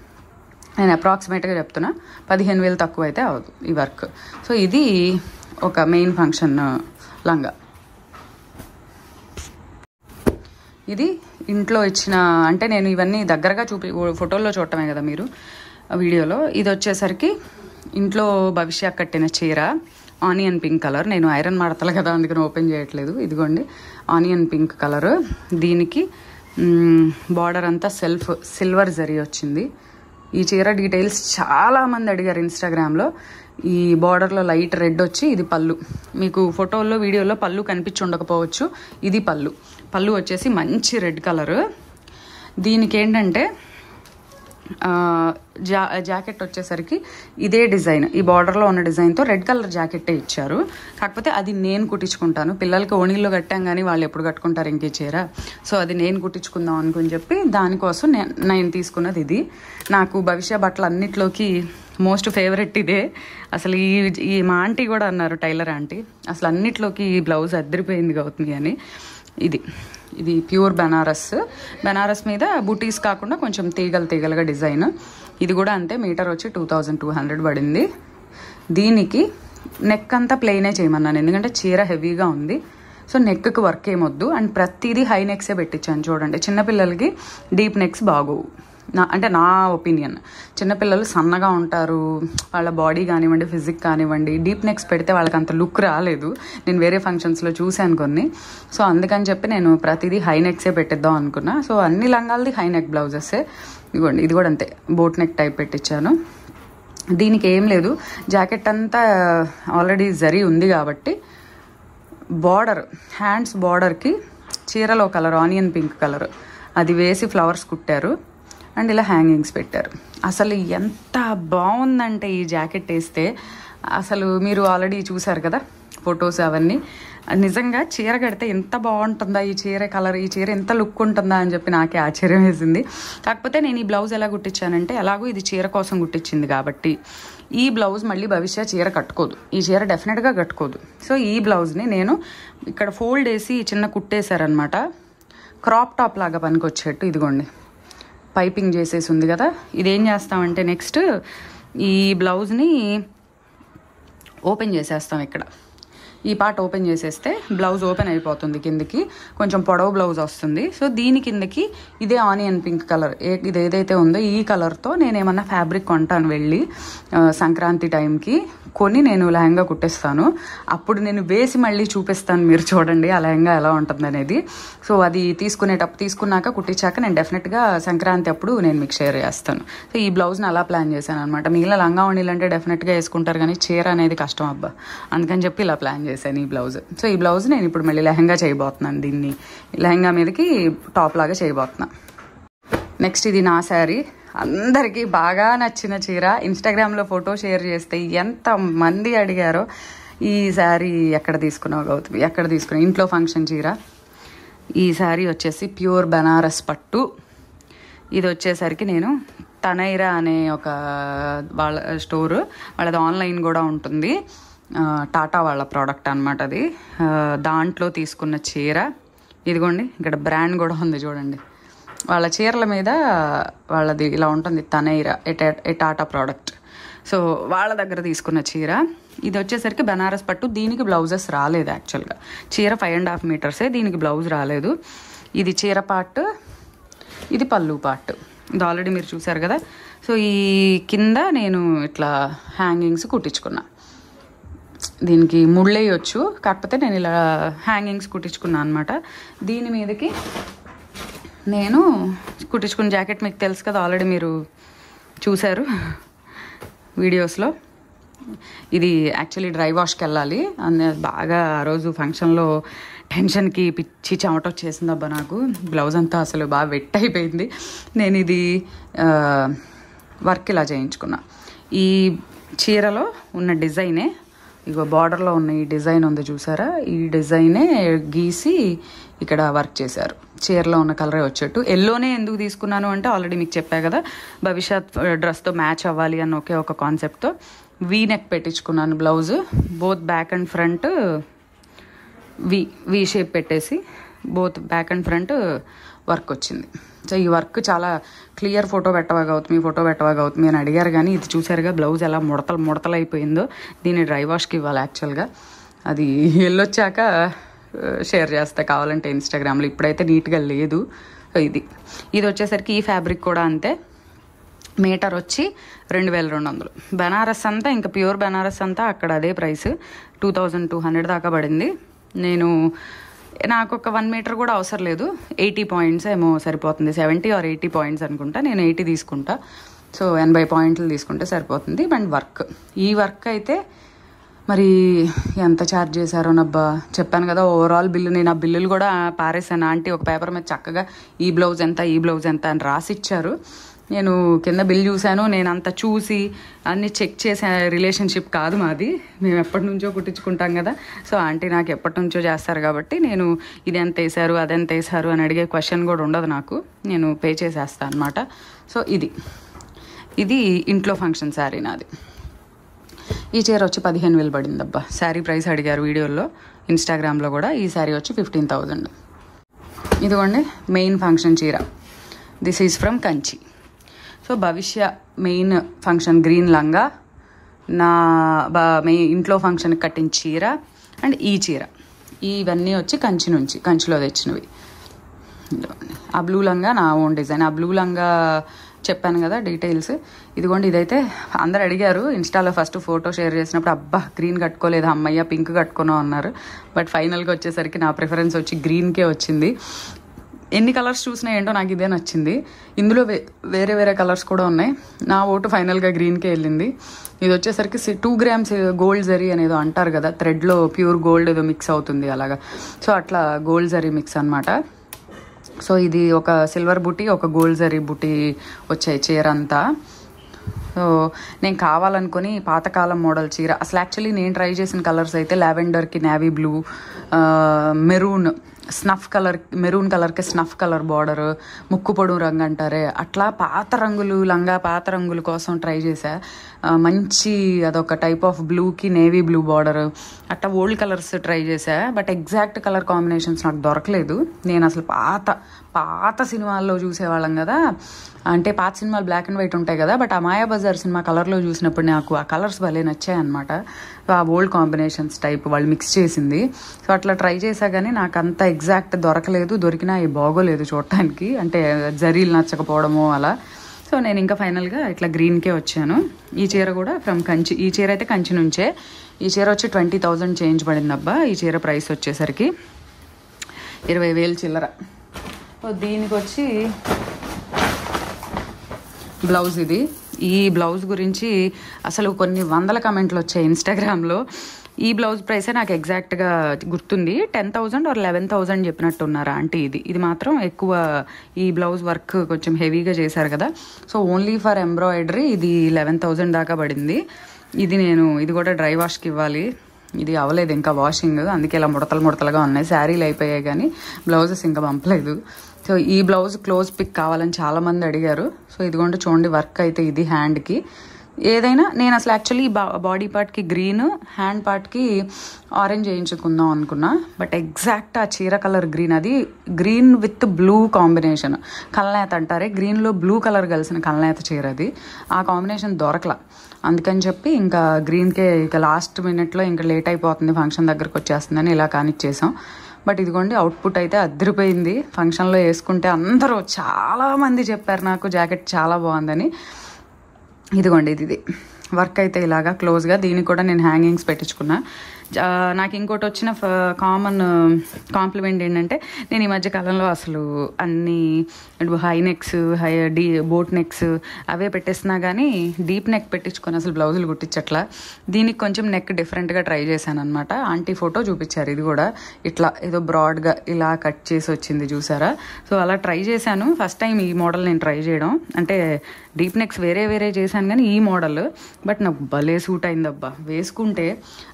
నేను అప్రాక్సిమేట్గా చెప్తున్నా పదిహేను వేలు తక్కువ అయితే అవదు ఈ వర్క్ సో ఇది ఒక మెయిన్ ఫంక్షన్ uh, లంగా ఇది ఇంట్లో ఇచ్చిన అంటే నేను ఇవన్నీ దగ్గరగా చూపి ఫోటోల్లో చూడటమే కదా మీరు వీడియోలో ఇది వచ్చేసరికి ఇంట్లో భవిష్యత్ కట్టిన చీర ఆనియన్ పింక్ కలర్ నేను ఐరన్ మడతలు కదా అందుకని ఓపెన్ చేయట్లేదు ఇదిగోండి ఆనియన్ పింక్ కలర్ దీనికి బార్డర్ అంతా సెల్ఫ్ సిల్వర్ జరీ వచ్చింది ఈ చీర డీటెయిల్స్ చాలామంది అడిగారు ఇన్స్టాగ్రామ్లో ఈ బార్డర్లో లైట్ రెడ్ వచ్చి ఇది పళ్ళు మీకు ఫోటోల్లో వీడియోలో పళ్ళు కనిపించి ఉండకపోవచ్చు ఇది పళ్ళు పళ్ళు వచ్చేసి మంచి రెడ్ కలర్ దీనికి ఏంటంటే జా జాకెట్ వచ్చేసరికి ఇదే డిజైన్ ఈ బార్డర్లో ఉన్న డిజైన్తో రెడ్ కలర్ జాకెట్టే ఇచ్చారు కాకపోతే అది నేను కుట్టించుకుంటాను పిల్లలకి ఓణీల్లో కట్టాం కానీ వాళ్ళు ఎప్పుడు కట్టుకుంటారు ఇంకే చీర సో అది నేను కుట్టించుకుందాం అనుకుని చెప్పి దానికోసం నేను తీసుకున్నది ఇది నాకు భవిష్య బట్టలు అన్నిట్లోకి మోస్ట్ ఫేవరెట్ ఇదే అసలు ఈ ఈ మా ఆంటీ కూడా అన్నారు టైలర్ ఆంటీ అసలు అన్నిట్లోకి ఈ బ్లౌజ్ అద్దరిపోయింది గౌతమి అని ఇది ఇది ప్యూర్ బెనారస్ బెనారస్ మీద బుటీస్ కాకుండా కొంచెం తీగలు తీగలుగా డిజైన్ ఇది కూడా అంతే మీటర్ వచ్చి టూ థౌజండ్ టూ హండ్రెడ్ పడింది దీనికి నెక్ అంతా ప్లెయినే చేయమన్నాను ఎందుకంటే చీర హెవీగా ఉంది సో నెక్కి వర్క్ ఏమొద్దు అండ్ ప్రతిదీ హై నెక్సే పెట్టించాను చూడండి చిన్నపిల్లలకి డీప్ నెక్స్ బాగోవు నా అంటే నా ఒపీనియన్ చిన్నపిల్లలు సన్నగా ఉంటారు వాళ్ళ బాడీ కానివ్వండి ఫిజిక్ కానివ్వండి డీప్ నెక్స్ పెడితే వాళ్ళకి అంత లుక్ రాలేదు నేను వేరే ఫంక్షన్స్లో చూశాను కొన్ని సో అందుకని చెప్పి నేను ప్రతిదీ హై నెక్సే పెట్టిద్దాం అనుకున్నా సో అన్ని లంగాలది హై నెక్ బ్లౌజెసే ఇదిగోండి ఇది కూడా అంతే బోట్ నెక్ టైప్ పెట్టించాను దీనికి ఏం లేదు జాకెట్ అంతా ఆల్రెడీ జరీ ఉంది కాబట్టి బార్డర్ హ్యాండ్స్ బార్డర్కి చీరలో కలర్ ఆనియన్ పింక్ కలర్ అది వేసి ఫ్లవర్స్ కుట్టారు అండ్ ఇలా హ్యాంగింగ్స్ పెట్టారు అసలు ఎంత బాగుందంటే ఈ జాకెట్ వేస్తే అసలు మీరు ఆల్రెడీ చూసారు కదా ఫొటోస్ అవన్నీ నిజంగా చీర కడితే ఎంత బాగుంటుందా ఈ చీర కలర్ ఈ చీర ఎంత లుక్ ఉంటుందా అని చెప్పి నాకే ఆశ్చర్యం వేసింది కాకపోతే నేను ఈ బ్లౌజ్ ఎలా కుట్టించానంటే ఎలాగో ఇది చీర కోసం కుట్టించింది కాబట్టి ఈ బ్లౌజ్ మళ్ళీ భవిష్య చీర కట్టుకోదు ఈ చీర డెఫినెట్గా కట్టుకోదు సో ఈ బ్లౌజ్ని నేను ఇక్కడ ఫోల్డ్ వేసి చిన్న కుట్టేశారనమాట క్రాప్ టాప్ లాగా పనికి వచ్చేట్టు ఇదిగోండి పైపింగ్ చేసేసి ఉంది కదా ఇదేం చేస్తామంటే నెక్స్ట్ ఈ బ్లౌజ్ని ఓపెన్ చేసేస్తాం ఇక్కడ ఈ పార్ట్ ఓపెన్ చేసేస్తే బ్లౌజ్ ఓపెన్ అయిపోతుంది కిందకి కొంచెం పొడవు బ్లౌజ్ వస్తుంది సో దీని కిందకి ఇదే ఆనియన్ పింక్ కలర్ ఇది ఏదైతే ఉందో ఈ కలర్తో నేను ఏమన్నా ఫ్యాబ్రిక్ కొంటాను వెళ్ళి సంక్రాంతి టైంకి కొని నేను లెహంగా కుట్టేస్తాను అప్పుడు నేను వేసి మళ్ళీ చూపిస్తాను మీరు చూడండి ఆ లెహంగా ఎలా ఉంటుంది అనేది సో అది తీసుకునేటప్పుడు తీసుకున్నాక కుట్టించాక నేను డెఫినెట్గా సంక్రాంతి అప్పుడు నేను మీకు షేర్ చేస్తాను సో ఈ బ్లౌజ్ని అలా ప్లాన్ చేశాను అనమాట మిగిలిన లంగా ఉండాలంటే డెఫినెట్గా వేసుకుంటారు కానీ చీర అనేది కష్టం అబ్బా అందుకని చెప్పి ఇలా ప్లాన్ చేస్తాను చేశాను ఈ బ్లౌజ్ సో ఈ బ్లౌజ్ నేను ఇప్పుడు మళ్ళీ లెహంగా చేయబోతున్నాను దీన్ని లెహంగా మీదకి టాప్ లాగా చేయబోతున్నాను నెక్స్ట్ ఇది నా శారీ అందరికీ బాగా నచ్చిన చీర ఇన్స్టాగ్రామ్లో ఫోటో షేర్ చేస్తే ఎంతమంది అడిగారో ఈ శారీ ఎక్కడ తీసుకున్నావు గౌతమి ఎక్కడ తీసుకున్నావు ఇంట్లో ఫంక్షన్ చీర ఈ శారీ వచ్చేసి ప్యూర్ బనారస్ పట్టు ఇది వచ్చేసరికి నేను తనైరా అనే ఒక వాళ్ళ స్టోరు వాళ్ళది ఆన్లైన్ కూడా ఉంటుంది టాటా వాళ్ళ ప్రోడక్ట్ అనమాట అది దాంట్లో తీసుకున్న చీర ఇదిగోండి ఇక్కడ బ్రాండ్ కూడా ఉంది చూడండి వాళ్ళ చీరల మీద వాళ్ళది ఇలా ఉంటుంది తనైర ఎ టాటా ప్రోడక్ట్ సో వాళ్ళ దగ్గర తీసుకున్న చీర ఇది వచ్చేసరికి బెనారస్ పట్టు దీనికి బ్లౌజెస్ రాలేదు యాక్చువల్గా చీర ఫైవ్ అండ్ హాఫ్ మీటర్సే దీనికి బ్లౌజ్ రాలేదు ఇది చీర పార్ట్ ఇది పళ్ళు పార్ట్ ఇది ఆల్రెడీ మీరు చూసారు కదా సో ఈ కింద నేను ఇట్లా హ్యాంగింగ్స్ కుట్టించుకున్నా దీనికి ముళ్ళేయొచ్చు కాకపోతే నేను ఇలా హ్యాంగింగ్స్ కుట్టించుకున్నాను అనమాట దీని మీదకి నేను కుట్టించుకున్న జాకెట్ మీకు తెలుసు కదా ఆల్రెడీ మీరు చూశారు వీడియోస్లో ఇది యాక్చువల్లీ డ్రై వాష్కి వెళ్ళాలి బాగా ఆ రోజు ఫంక్షన్లో టెన్షన్కి పిచ్చి చెమట వచ్చేసింది అబ్బా నాకు బ్లౌజ్ అంతా అసలు బాగా వెట్ అయిపోయింది నేను ఇది వర్క్ ఇలా చేయించుకున్నా ఈ చీరలో ఉన్న డిజైనే ఇగో బార్డర్లో ఉన్న ఈ డిజైన్ ఉంది చూసారా ఈ డిజైనే గీసి ఇక్కడ వర్క్ చేశారు చీరలో ఉన్న కలరే వచ్చేట్టు ఎల్లోనే ఎందుకు తీసుకున్నాను అంటే ఆల్రెడీ మీకు చెప్పా కదా భవిష్యత్ డ్రెస్తో మ్యాచ్ అవ్వాలి అన్న ఒకే ఒక కాన్సెప్ట్తో వీ నెక్ పెట్టించుకున్నాను blouse both back and front V V shape పెట్టేసి both back and front work వచ్చింది సో ఈ వర్క్ చాలా క్లియర్ ఫోటో మీ ఫోటో అవుతుంది అని అడిగారు కానీ ఇది చూసారుగా బ్లౌజ్ ఎలా ముడతలు ముడతలు అయిపోయిందో దీన్ని డ్రై వాష్కి ఇవ్వాలి యాక్చువల్గా అది వెళ్ళొచ్చాక షేర్ చేస్తా కావాలంటే ఇన్స్టాగ్రామ్లో ఇప్పుడైతే నీట్గా లేదు ఇది ఇది వచ్చేసరికి ఈ ఫ్యాబ్రిక్ కూడా అంతే మీటర్ వచ్చి రెండు వేల రెండు వందలు బెనారస్ అంతా ఇంకా ప్యూర్ బెనారస్ అంతా అక్కడ అదే price two thousand two hundred దాకా పడింది నేను నాకు ఒక వన్ మీటర్ కూడా అవసరం లేదు ఎయిటీ పాయింట్స్ ఏమో సరిపోతుంది సెవెంటీ ఆర్ ఎయిటీ పాయింట్స్ అనుకుంటా నేను ఎయిటీ తీసుకుంటా సో ఎనభై పాయింట్లు తీసుకుంటే సరిపోతుంది అండ్ వర్క్ ఈ వర్క్ అయితే మరి ఎంత ఛార్జ్ చేశారో నబ్బా చెప్పాను కదా ఓవరాల్ బిల్లు నేను ఆ బిల్లులు కూడా పారేసాను ఆంటీ ఒక పేపర్ మీద చక్కగా ఈ బ్లౌజ్ ఎంత ఈ బ్లౌజ్ ఎంత అని రాసిచ్చారు నేను కింద బిల్ చూశాను నేను అంత చూసి అన్ని చెక్ చేసే రిలేషన్షిప్ కాదు మాది మేము ఎప్పటి నుంచో కుట్టించుకుంటాం కదా సో ఆంటీ నాకు ఎప్పటి నుంచో చేస్తారు కాబట్టి నేను ఇది ఎంత వేసారు అది ఎంత వేసారు అని అడిగే క్వశ్చన్ కూడా ఉండదు నాకు నేను పే చేసేస్తాను అనమాట సో ఇది ఇది ఇంట్లో ఫంక్షన్ శారీ నాది ఈ చీర వచ్చి పదిహేను వేలు పడింది అబ్బా శారీ ప్రైస్ అడిగారు వీడియోలో ఇన్స్టాగ్రామ్లో కూడా ఈ శారీ వచ్చి ఫిఫ్టీన్ థౌజండ్ ఇదిగోండి మెయిన్ ఫంక్షన్ చీర this is from Kanchi so Bhavishya main function green లంగా నా ఇంట్లో ఫంక్షన్కి కట్టిన చీర అండ్ ఈ చీర ఇవన్నీ వచ్చి కంచి నుంచి కంచిలో తెచ్చినవి ఆ బ్లూ లంగా నా ఓన్ డిజైన్ ఆ బ్లూ లంగా చెప్పాను కదా డీటెయిల్స్ ఇదిగోండి ఇదైతే అందరు అడిగారు ఇన్స్టాలో ఫస్ట్ ఫోటో షేర్ చేసినప్పుడు అబ్బా గ్రీన్ కట్టుకోలేదు అమ్మయ్య పింక్ కట్టుకున్నాం అన్నారు బట్ ఫైనల్గా వచ్చేసరికి నా ప్రిఫరెన్స్ వచ్చి గ్రీన్కే వచ్చింది ఎన్ని కలర్స్ చూసినా ఏంటో నాకు ఇదే నచ్చింది ఇందులో వేరే వేరే కలర్స్ కూడా ఉన్నాయి నా ఓటు ఫైనల్గా గ్రీన్కే వెళ్ళింది ఇది వచ్చేసరికి టూ గ్రామ్స్ గోల్డ్ జరీ అనేదో అంటారు కదా థ్రెడ్లో ప్యూర్ గోల్డ్ ఏదో మిక్స్ అవుతుంది అలాగా సో అట్లా గోల్డ్ జరీ మిక్స్ అనమాట సో ఇది ఒక సిల్వర్ బుటీ ఒక గోల్డ్ జరీ బుటీ వచ్చాయి చీర అంతా సో నేను కావాలనుకుని పాతకాలం మోడల్ చీర అసలు యాక్చువల్లీ నేను ట్రై చేసిన కలర్స్ అయితే లావెండర్కి navy blue maroon snuff colour maroon కలర్కి స్నఫ్ కలర్ బార్డర్ ముక్కు పొడు రంగు అంటారే అట్లా పాత రంగులు లంగా పాత రంగుల కోసం ట్రై చేశా మంచి అదొక టైప్ ఆఫ్ బ్లూకి నేవీ బ్లూ బార్డర్ అట్లా ఓల్డ్ కలర్స్ ట్రై చేశా బట్ ఎగ్జాక్ట్ కలర్ కాంబినేషన్స్ నాకు దొరకలేదు నేను అసలు పాత పాత సినిమాల్లో చూసేవాళ్ళం కదా అంటే పాత సినిమాలు బ్లాక్ అండ్ వైట్ ఉంటాయి కదా బట్ ఆ మాయాబజార్ బజార్ సినిమా కలర్లో చూసినప్పుడు నాకు ఆ కలర్స్ భలే నచ్చాయి అనమాట సో ఆ ఓల్డ్ కాంబినేషన్స్ టైప్ వాళ్ళు మిక్స్ చేసింది సో అట్లా ట్రై చేశా కానీ నాకు అంత ఎగ్జాక్ట్ దొరకలేదు దొరికినా ఏ బాగోలేదు చూడటానికి అంటే జరీలు నచ్చకపోవడము అలా సో నేను ఇంకా ఫైనల్గా ఇట్లా గ్రీన్కే వచ్చాను ఈ చీర కూడా ఫ్రమ్ కంచి ఈ చీర అయితే కంచి నుంచే ఈ చీర వచ్చి ట్వంటీ థౌజండ్ చేంజ్ పడింది అబ్బా ఈ చీర ప్రైస్ వచ్చేసరికి ఇరవై వేలు చిల్లర దీనికి వచ్చి బ్లౌజ్ ఇది ఈ బ్లౌజ్ గురించి అసలు కొన్ని వందల కమెంట్లు వచ్చాయి ఇన్స్టాగ్రామ్లో ఈ బ్లౌజ్ ప్రైసే నాకు ఎగ్జాక్ట్గా గుర్తుంది ten thousand or eleven thousand చెప్పినట్టు ఉన్నారు ఆంటీ ఇది ఇది మాత్రం ఎక్కువ ఈ బ్లౌజ్ వర్క్ కొంచెం హెవీగా చేశారు కదా సో ఓన్లీ ఫర్ ఎంబ్రాయిడరీ ఇది లెవెన్ థౌజండ్ దాకా పడింది ఇది నేను ఇది కూడా డ్రై వాష్కి ఇవ్వాలి ఇది అవ్వలేదు ఇంకా వాషింగ్ అందుకే ఇలా ముడతలు ముడతలుగా ఉన్నాయి శారీలు అయిపోయాయి కానీ బ్లౌజెస్ ఇంకా పంపలేదు సో ఈ బ్లౌజ్ క్లోజ్ పిక్ కావాలని చాలామంది అడిగారు సో ఇదిగోండి చూడండి వర్క్ అయితే ఇది హ్యాండ్కి ఏదైనా నేను అసలు యాక్చువల్లీ బాడీ పార్ట్కి గ్రీన్ హ్యాండ్ పార్ట్కి ఆరెంజ్ వేయించుకుందాం అనుకున్నా బట్ ఎగ్జాక్ట్ ఆ చీర కలర్ గ్రీన్ అది గ్రీన్ విత్ బ్లూ కాంబినేషన్ కళ్ళనేత అంటారే గ్రీన్లో బ్లూ కలర్ కలిసిన కళ్ళనేత చీర అది ఆ కాంబినేషన్ దొరకలా అందుకని చెప్పి ఇంకా గ్రీన్కే ఇక లాస్ట్ మినిట్లో ఇంకా లేట్ అయిపోతుంది ఫంక్షన్ దగ్గరకు వచ్చేస్తుందని ఇలా చేసాం బట్ ఇదిగోండి అవుట్పుట్ అయితే అద్దరిపోయింది ఫంక్షన్లో వేసుకుంటే అందరూ చాలామంది చెప్పారు నాకు జాకెట్ చాలా బాగుందని ఇదిగోండి ఇది వర్క్ అయితే ఇలాగా క్లోజ్గా దీనికి కూడా నేను హ్యాంగింగ్స్ పెట్టించుకున్నాను నాకు ఇంకోటి వచ్చిన కామన్ కాంప్లిమెంట్ ఏంటంటే నేను ఈ మధ్య కాలంలో అసలు అన్ని high necks high the boat necks అవే పెట్టేసినా కానీ డీప్ నెక్ పెట్టించుకొని అసలు బ్లౌజులు కుట్టించట్లా దీనికి కొంచెం నెక్ డిఫరెంట్గా ట్రై చేశాను అనమాట ఆంటీ ఫోటో చూపించారు ఇది కూడా ఇట్లా ఏదో బ్రాడ్గా ఇలా కట్ చేసి వచ్చింది చూసారా సో అలా ట్రై చేశాను ఫస్ట్ టైం ఈ మోడల్ నేను ట్రై చేయడం అంటే డీప్ నెక్స్ వేరే వేరే చేశాను కానీ ఈ మోడల్ బట్ నాకు భలే సూట్ అయిందబ్బా వేసుకుంటే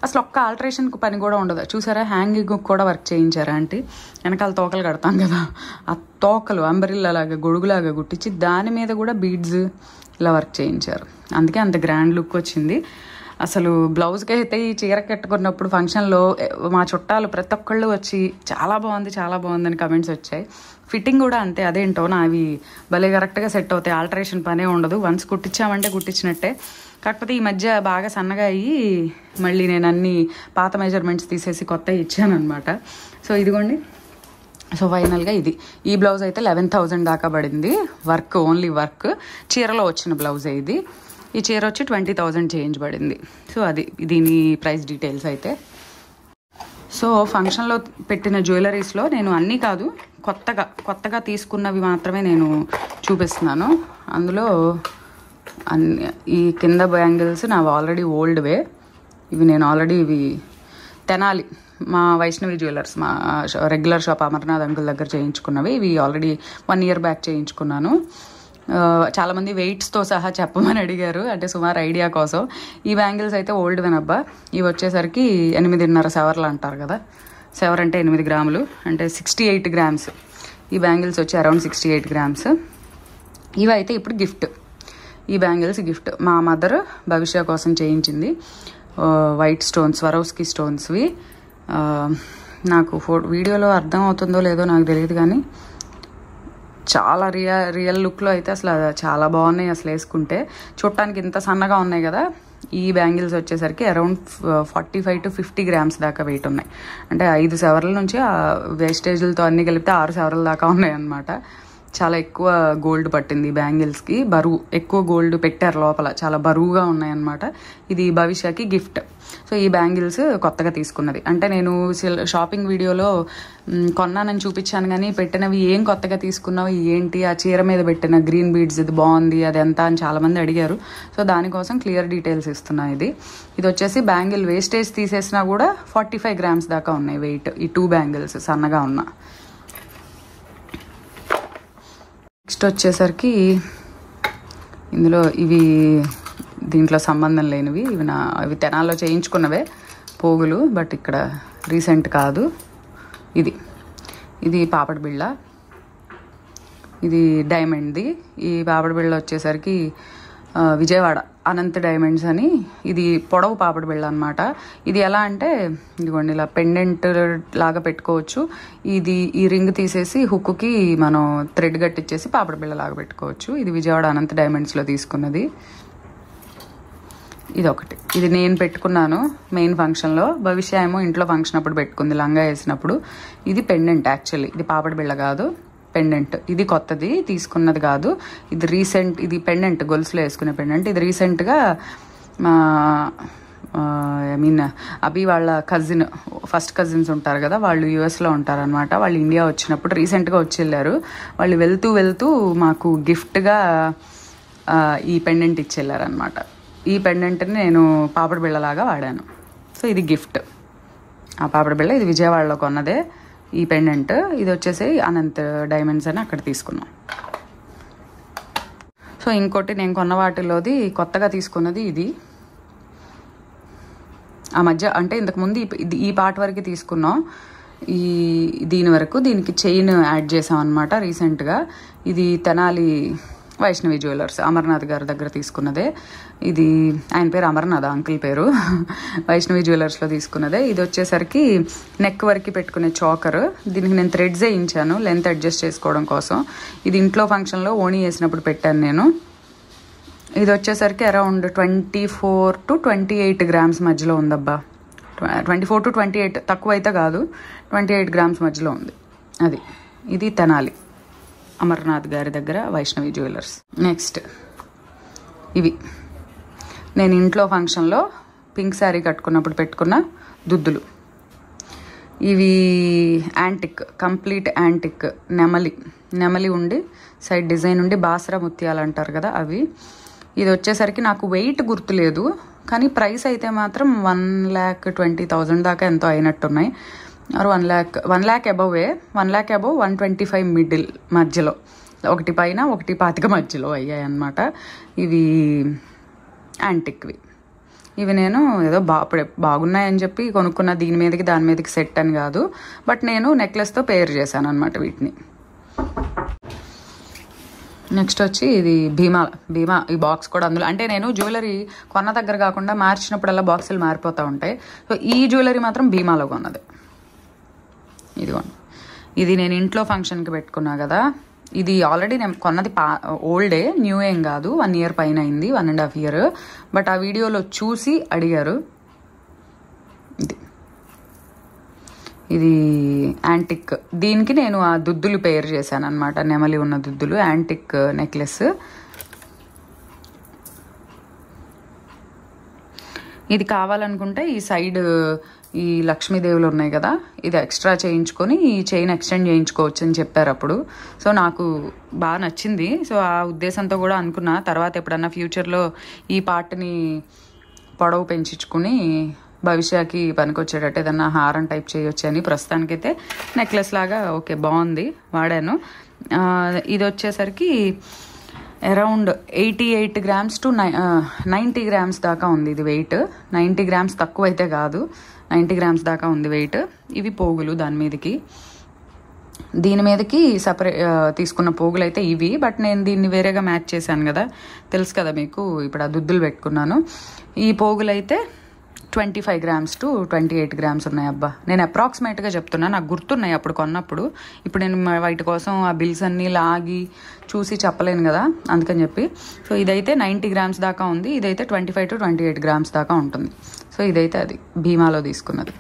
అసలు ఒక్క ఆల్టర్ డెకరేషన్ పని కూడా ఉండదు చూసారా హ్యాంగింగ్ కూడా వర్క్ చేయించారా అంటే వెనకాల తోకలు కడతాం కదా ఆ తోకలు అంబరిల్లాగా గొడుగులాగా కుట్టించి దాని మీద కూడా బీడ్స్ ఇలా వర్క్ చేయించారు అందుకే అంత గ్రాండ్ లుక్ వచ్చింది అసలు బ్లౌజ్కి అయితే ఈ చీర కట్టుకున్నప్పుడు ఫంక్షన్లో మా చుట్టాలు ప్రతి ఒక్కళ్ళు వచ్చి చాలా బాగుంది చాలా బాగుందని కమెంట్స్ వచ్చాయి ఫిట్టింగ్ కూడా అంతే అదేంటో నా అవి భలే కరెక్ట్గా సెట్ అవుతాయి ఆల్టరేషన్ పనే ఉండదు వన్స్ కుట్టించామంటే కుట్టించినట్టే కాకపోతే ఈ మధ్య బాగా సన్నగా అయ్యి మళ్ళీ నేను అన్ని పాత మెజర్మెంట్స్ తీసేసి కొత్త ఇచ్చానమాట సో ఇదిగోండి సో ఫైనల్గా ఇది ఈ బ్లౌజ్ అయితే లెవెన్ థౌజండ్ దాకా పడింది వర్క్ ఓన్లీ వర్క్ చీరలో వచ్చిన బ్లౌజే ఇది ఈ చీర వచ్చి ట్వంటీ థౌజండ్ చేంజ్ పడింది సో అది దీని ప్రైస్ డీటెయిల్స్ అయితే సో ఫంక్షన్లో పెట్టిన జ్యువెలరీస్లో నేను అన్నీ కాదు కొత్తగా కొత్తగా తీసుకున్నవి మాత్రమే నేను చూపిస్తున్నాను అందులో అన్ని ఈ కింద బ్యాంగిల్స్ నావి ఆల్రెడీ ఓల్డ్ వే ఇవి నేను ఆల్రెడీ ఇవి తెనాలి మా వైష్ణవి జ్యువెలర్స్ మా రెగ్యులర్ షాప్ అమర్నాథ్ అంకుల్ దగ్గర చేయించుకున్నవి ఇవి ఆల్రెడీ వన్ ఇయర్ బ్యాక్ చేయించుకున్నాను చాలామంది వెయిట్స్తో సహా చెప్పమని అడిగారు అంటే సుమారు ఐడియా కోసం ఈ బ్యాంగిల్స్ అయితే ఓల్డ్ వెనబ్బా ఇవి వచ్చేసరికి ఎనిమిదిన్నర సెవర్లు అంటారు కదా సెవర్ అంటే ఎనిమిది గ్రాములు అంటే సిక్స్టీ ఎయిట్ గ్రామ్స్ ఈ బ్యాంగిల్స్ వచ్చి అరౌండ్ సిక్స్టీ ఎయిట్ గ్రామ్స్ ఇవి అయితే ఇప్పుడు గిఫ్ట్ ఈ బ్యాంగిల్స్ గిఫ్ట్ మా మదర్ భవిష్య కోసం చేయించింది వైట్ స్టోన్స్ వరౌస్కి స్టోన్స్వి నాకు ఫో వీడియోలో అర్థం అవుతుందో లేదో నాకు తెలియదు కానీ చాలా రియల్ రియల్ లుక్లో అయితే అసలు చాలా బాగున్నాయి అసలు వేసుకుంటే చూడటానికి ఇంత సన్నగా ఉన్నాయి కదా ఈ బ్యాంగిల్స్ వచ్చేసరికి around forty five to fifty grams దాకా వెయిట్ ఉన్నాయి అంటే ఐదు సవర్ల నుంచి వేస్టేజ్లతో అన్ని కలిపితే ఆరు సవర్ల దాకా ఉన్నాయి అన్నమాట చాలా ఎక్కువ గోల్డ్ పట్టింది బ్యాంగిల్స్కి బరువు ఎక్కువ గోల్డ్ పెట్టారు లోపల చాలా బరువుగా ఉన్నాయన్నమాట ఇది భవిష్యకి గిఫ్ట్ సో ఈ బ్యాంగిల్స్ కొత్తగా తీసుకున్నది అంటే నేను షాపింగ్ వీడియోలో కొన్నానని చూపించాను కానీ పెట్టినవి ఏం కొత్తగా తీసుకున్నావు ఏంటి ఆ చీర మీద పెట్టిన గ్రీన్ బీడ్స్ ఇది బాగుంది అది ఎంత అని చాలామంది అడిగారు సో దానికోసం క్లియర్ డీటెయిల్స్ ఇస్తున్నా ఇది ఇది వచ్చేసి బ్యాంగిల్ వేస్టేజ్ తీసేసినా కూడా ఫార్టీ ఫైవ్ గ్రామ్స్ దాకా ఉన్నాయి వెయిట్ ఈ టూ బ్యాంగిల్స్ సన్నగా ఉన్నా నెక్స్ట్ వచ్చేసరికి ఇందులో ఇవి దీంట్లో సంబంధం లేనివి ఇవి నా అవి తెనాల్లో చేయించుకున్నవే పోగులు బట్ ఇక్కడ రీసెంట్ కాదు ఇది ఇది పాపడ బిళ్ళ ఇది డైమండ్ది ఈ పాపడ బిళ్ళ వచ్చేసరికి విజయవాడ అనంత్ డైమండ్స్ అని ఇది పొడవు పాపడి బిళ్ళ అనమాట ఇది ఎలా అంటే ఇదిగోండి ఇలా పెండెంట్ లాగా పెట్టుకోవచ్చు ఇది ఈ రింగ్ తీసేసి హుక్కి మనం థ్రెడ్ కట్టిచ్చేసి పాపడి బిళ్ళ లాగా పెట్టుకోవచ్చు ఇది విజయవాడ అనంత డైమండ్స్లో తీసుకున్నది ఇది ఒకటి ఇది నేను పెట్టుకున్నాను మెయిన్ ఫంక్షన్లో భవిష్య ఇంట్లో ఫంక్షన్ అప్పుడు పెట్టుకుంది లంగా వేసినప్పుడు ఇది పెండెంట్ యాక్చువల్లీ ఇది పాపడి బిళ్ళ కాదు పెండెంట్ ఇది కొత్తది తీసుకున్నది కాదు ఇది రీసెంట్ ఇది పెండెంట్ గొలుసులో వేసుకునే పెండెంట్ ఇది రీసెంట్గా మా ఐ మీన్ అభి వాళ్ళ కజిన్ ఫస్ట్ కజిన్స్ ఉంటారు కదా వాళ్ళు యూఎస్లో ఉంటారనమాట వాళ్ళు ఇండియా వచ్చినప్పుడు రీసెంట్గా వచ్చి వెళ్ళారు వాళ్ళు వెళ్తూ వెళ్తూ మాకు గిఫ్ట్గా ఈ పెండెంట్ ఇచ్చి వెళ్ళారనమాట ఈ పెండెంట్ని నేను పాపడ బిళ్ళలాగా వాడాను సో ఇది గిఫ్ట్ ఆ పాపడ బిళ్ళ ఇది విజయవాడలో కొన్నదే ఈ పెండెంట్ ఇది వచ్చేసి అనంత్ డైమండ్స్ అని అక్కడ తీసుకున్నాం సో ఇంకోటి నేను కొన్న వాటిలోది కొత్తగా తీసుకున్నది ఇది ఆ మధ్య అంటే ఇంతకుముందు ఈ పార్ట్ వరకు తీసుకున్నాం ఈ దీని వరకు దీనికి చైన్ యాడ్ చేసాం అనమాట రీసెంట్గా ఇది తెనాలి వైష్ణవి జ్యువెలర్స్ అమర్నాథ్ గారి దగ్గర తీసుకున్నదే ఇది ఆయన పేరు అమర్నాథ్ అంకుల్ పేరు వైష్ణవి జ్యువెలర్స్లో తీసుకున్నదే ఇది వచ్చేసరికి నెక్ వరకు పెట్టుకునే చాకర్ దీనికి నేను థ్రెడ్స్ వేయించాను లెంత్ అడ్జస్ట్ చేసుకోవడం కోసం ఇది ఇంట్లో ఫంక్షన్లో ఓణి వేసినప్పుడు పెట్టాను నేను ఇది వచ్చేసరికి around twenty four to twenty eight grams మధ్యలో ఉందబ్బా twenty four to twenty eight తక్కువ అయితే కాదు ట్వంటీ ఎయిట్ గ్రామ్స్ మధ్యలో ఉంది అది ఇది తెనాలి అమర్నాథ్ గారి దగ్గర వైష్ణవి జ్యువెలర్స్ నెక్స్ట్ ఇవి నేను ఇంట్లో ఫంక్షన్లో పింక్ శారీ కట్టుకున్నప్పుడు పెట్టుకున్న దుద్దులు ఇవి యాంటిక్ కంప్లీట్ యాంటిక్ నెమలి నెమలి ఉండి సైడ్ డిజైన్ ఉండి బాసర ముత్యాలు అంటారు కదా అవి ఇది వచ్చేసరికి నాకు వెయిట్ గుర్తులేదు కానీ ప్రైస్ అయితే మాత్రం వన్ ల్యాక్ ట్వంటీ థౌజండ్ దాకా ఎంతో అయినట్టున్నాయి or one lakh one lakh అబవ్వే one lakh above one twenty five middle మధ్యలో ఒకటి పైన ఒకటి పాతిక మధ్యలో అయ్యాయి అనమాట ఇవి యాంటిక్వి ఇవి నేను ఏదో బా బాగున్నాయని చెప్పి కొనుక్కున్న దీని మీదకి దాని మీదకి సెట్ అని కాదు బట్ నేను నెక్లెస్తో పేర్ చేశాను అనమాట వీటిని నెక్స్ట్ వచ్చి ఇది భీమా భీమా ఈ బాక్స్ కూడా అందులో అంటే నేను జ్యువెలరీ కొన్న దగ్గర కాకుండా మార్చినప్పుడల్లా బాక్సులు మారిపోతూ ఉంటాయి సో ఈ జ్యువెలరీ మాత్రం భీమాలో కొన్నది ఇదిగోండి ఇది నేను ఇంట్లో ఫంక్షన్కి పెట్టుకున్నా కదా ఇది ఆల్రెడీ నేను కొన్నది పా ఓల్డే న్యూ ఏం కాదు వన్ ఇయర్ పైన అయింది one and half year but ఆ వీడియోలో చూసి అడిగారు ఇది ఇది యాంటిక్ దీనికి నేను ఆ దుద్దులు పేరు చేశాను అనమాట నెమలి ఉన్న దుద్దులు యాంటిక్ నెక్లెస్ ఇది కావాలనుకుంటే ఈ సైడ్ ఈ లక్ష్మీదేవులు ఉన్నాయి కదా ఇది ఎక్స్ట్రా చేయించుకొని ఈ చైన్ ఎక్స్టెండ్ చేయించుకోవచ్చు అని చెప్పారు అప్పుడు సో నాకు బాగా నచ్చింది సో ఆ ఉద్దేశంతో కూడా అనుకున్నా తర్వాత ఎప్పుడన్నా ఫ్యూచర్లో ఈ పార్ట్ని పొడవు పెంచుకుని భవిష్యకి పనికొచ్చేటట్టు ఏదన్నా హారం టైప్ చేయొచ్చు అని ప్రస్తుతానికైతే నెక్లెస్ లాగా ఓకే బాగుంది వాడాను ఇది వచ్చేసరికి around eighty eight grams to నై నైంటీ గ్రామ్స్ దాకా ఉంది ఇది వెయిట్ నైంటీ గ్రామ్స్ తక్కువ అయితే కాదు నైంటీ గ్రామ్స్ దాకా ఉంది వెయిట్ ఇవి పోగులు దాని మీదకి దీని మీదకి సపరేట్ తీసుకున్న పోగులు అయితే ఇవి బట్ నేను దీన్ని వేరేగా మ్యాచ్ చేశాను కదా తెలుసు కదా మీకు ఇప్పుడు ఆ దుద్దులు పెట్టుకున్నాను ఈ పోగులు అయితే twenty five grams to twenty eight grams ఉన్నాయి అబ్బా నేను అప్రాక్సిమేట్గా చెప్తున్నా నాకు గుర్తున్నాయి అప్పుడు కొన్నప్పుడు ఇప్పుడు నేను వాటి కోసం ఆ బిల్స్ అన్నీ లాగి చూసి చెప్పలేను కదా అందుకని చెప్పి సో ఇదైతే నైంటీ గ్రామ్స్ దాకా ఉంది ఇదైతే twenty five to twenty eight grams దాకా ఉంటుంది సో ఇదైతే అది భీమాలో తీసుకున్నది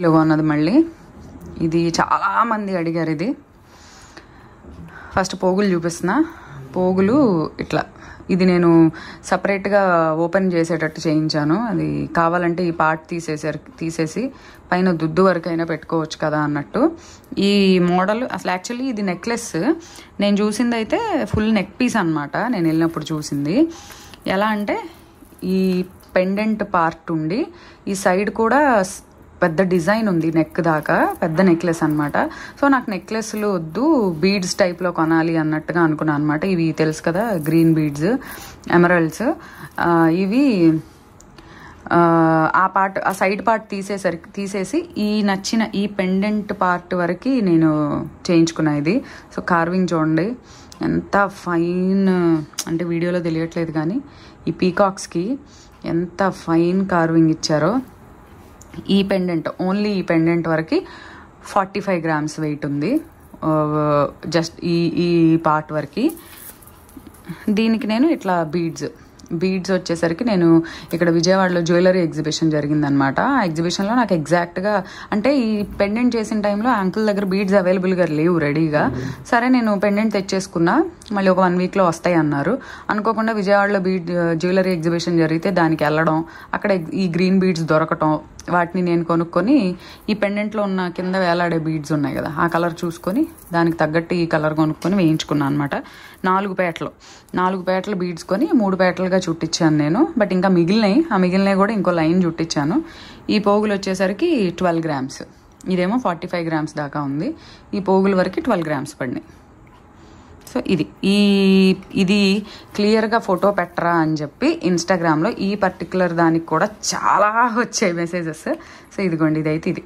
ఇలాగ ఉన్నది మళ్ళీ ఇది చాలామంది అడిగారు ఇది ఫస్ట్ పోగులు చూపిస్తున్నా పోగులు ఇట్లా ఇది నేను సపరేట్గా ఓపెన్ చేసేటట్టు చేయించాను అది కావాలంటే ఈ పార్ట్ తీసేసారు తీసేసి పైన దుద్దు వరకైనా పెట్టుకోవచ్చు కదా అన్నట్టు ఈ మోడల్ అసలు యాక్చువల్లీ ఇది నెక్లెస్ నేను చూసింది అయితే ఫుల్ నెక్ పీస్ అనమాట నేను వెళ్ళినప్పుడు చూసింది ఎలా అంటే ఈ పెండెంట్ పార్ట్ ఉండి ఈ సైడ్ కూడా పెద్ద డిజైన్ ఉంది నెక్ దాకా పెద్ద నెక్లెస్ అనమాట సో నాకు నెక్లెస్లు వద్దు బీడ్స్ టైప్లో కొనాలి అన్నట్టుగా అనుకున్నాను అనమాట ఇవి తెలుసు కదా గ్రీన్ బీడ్స్ ఎమరల్డ్స్ ఇవి ఆ పార్ట్ ఆ సైడ్ పార్ట్ తీసేసరికి తీసేసి ఈ నచ్చిన ఈ పెండెంట్ పార్ట్ వరకు నేను చేయించుకున్నా ఇది సో కార్వింగ్ చూడండి ఎంత ఫైన్ అంటే వీడియోలో తెలియట్లేదు కానీ ఈ పీకాక్స్కి ఎంత ఫైన్ కార్వింగ్ ఇచ్చారో ఈ పెండెంట్ ఓన్లీ ఈ పెండెంట్ వరకు ఫార్టీ ఫైవ్ గ్రామ్స్ వెయిట్ ఉంది జస్ట్ ఈ ఈ పార్ట్ వరకు దీనికి నేను ఇట్లా బీడ్స్ బీడ్స్ వచ్చేసరికి నేను ఇక్కడ విజయవాడలో జ్యువెలరీ ఎగ్జిబిషన్ జరిగిందనమాట ఆ ఎగ్జిబిషన్లో నాకు ఎగ్జాక్ట్గా అంటే ఈ పెండెంట్ చేసిన టైంలో అంకుల్ దగ్గర బీడ్స్ అవైలబుల్గా లేవు రెడీగా సరే నేను పెండెంట్ తెచ్చేసుకున్నా మళ్ళీ ఒక వన్ వీక్లో వస్తాయి అన్నారు అనుకోకుండా విజయవాడలో బీడ్ జ్యువెలరీ ఎగ్జిబిషన్ జరిగితే దానికి వెళ్ళడం అక్కడ ఈ గ్రీన్ బీడ్స్ దొరకటం వాటిని నేను కొనుక్కొని ఈ పెండెంట్లో ఉన్న కింద వేలాడే బీడ్స్ ఉన్నాయి కదా ఆ కలర్ చూసుకొని దానికి తగ్గట్టు ఈ కలర్ కొనుక్కొని వేయించుకున్నాను అనమాట నాలుగు పేటలు నాలుగు పేటలు బీడ్స్ కొని మూడు పేటలుగా చుట్టించాను నేను బట్ ఇంకా మిగిలినవి ఆ మిగిలినవి కూడా ఇంకో లైన్ చుట్టించాను ఈ పోగులు వచ్చేసరికి ట్వెల్వ్ గ్రామ్స్ ఇదేమో ఫార్టీ ఫైవ్ గ్రామ్స్ దాకా ఉంది ఈ పోగుల వరకు ట్వెల్వ్ గ్రామ్స్ పడినాయి సో ఇది ఈ ఇది క్లియర్గా ఫోటో పెట్టరా అని చెప్పి ఇన్స్టాగ్రామ్లో ఈ పర్టికులర్ దానికి కూడా చాలా వచ్చాయి మెసేజెస్ సో ఇదిగోండి ఇదైతే ఇది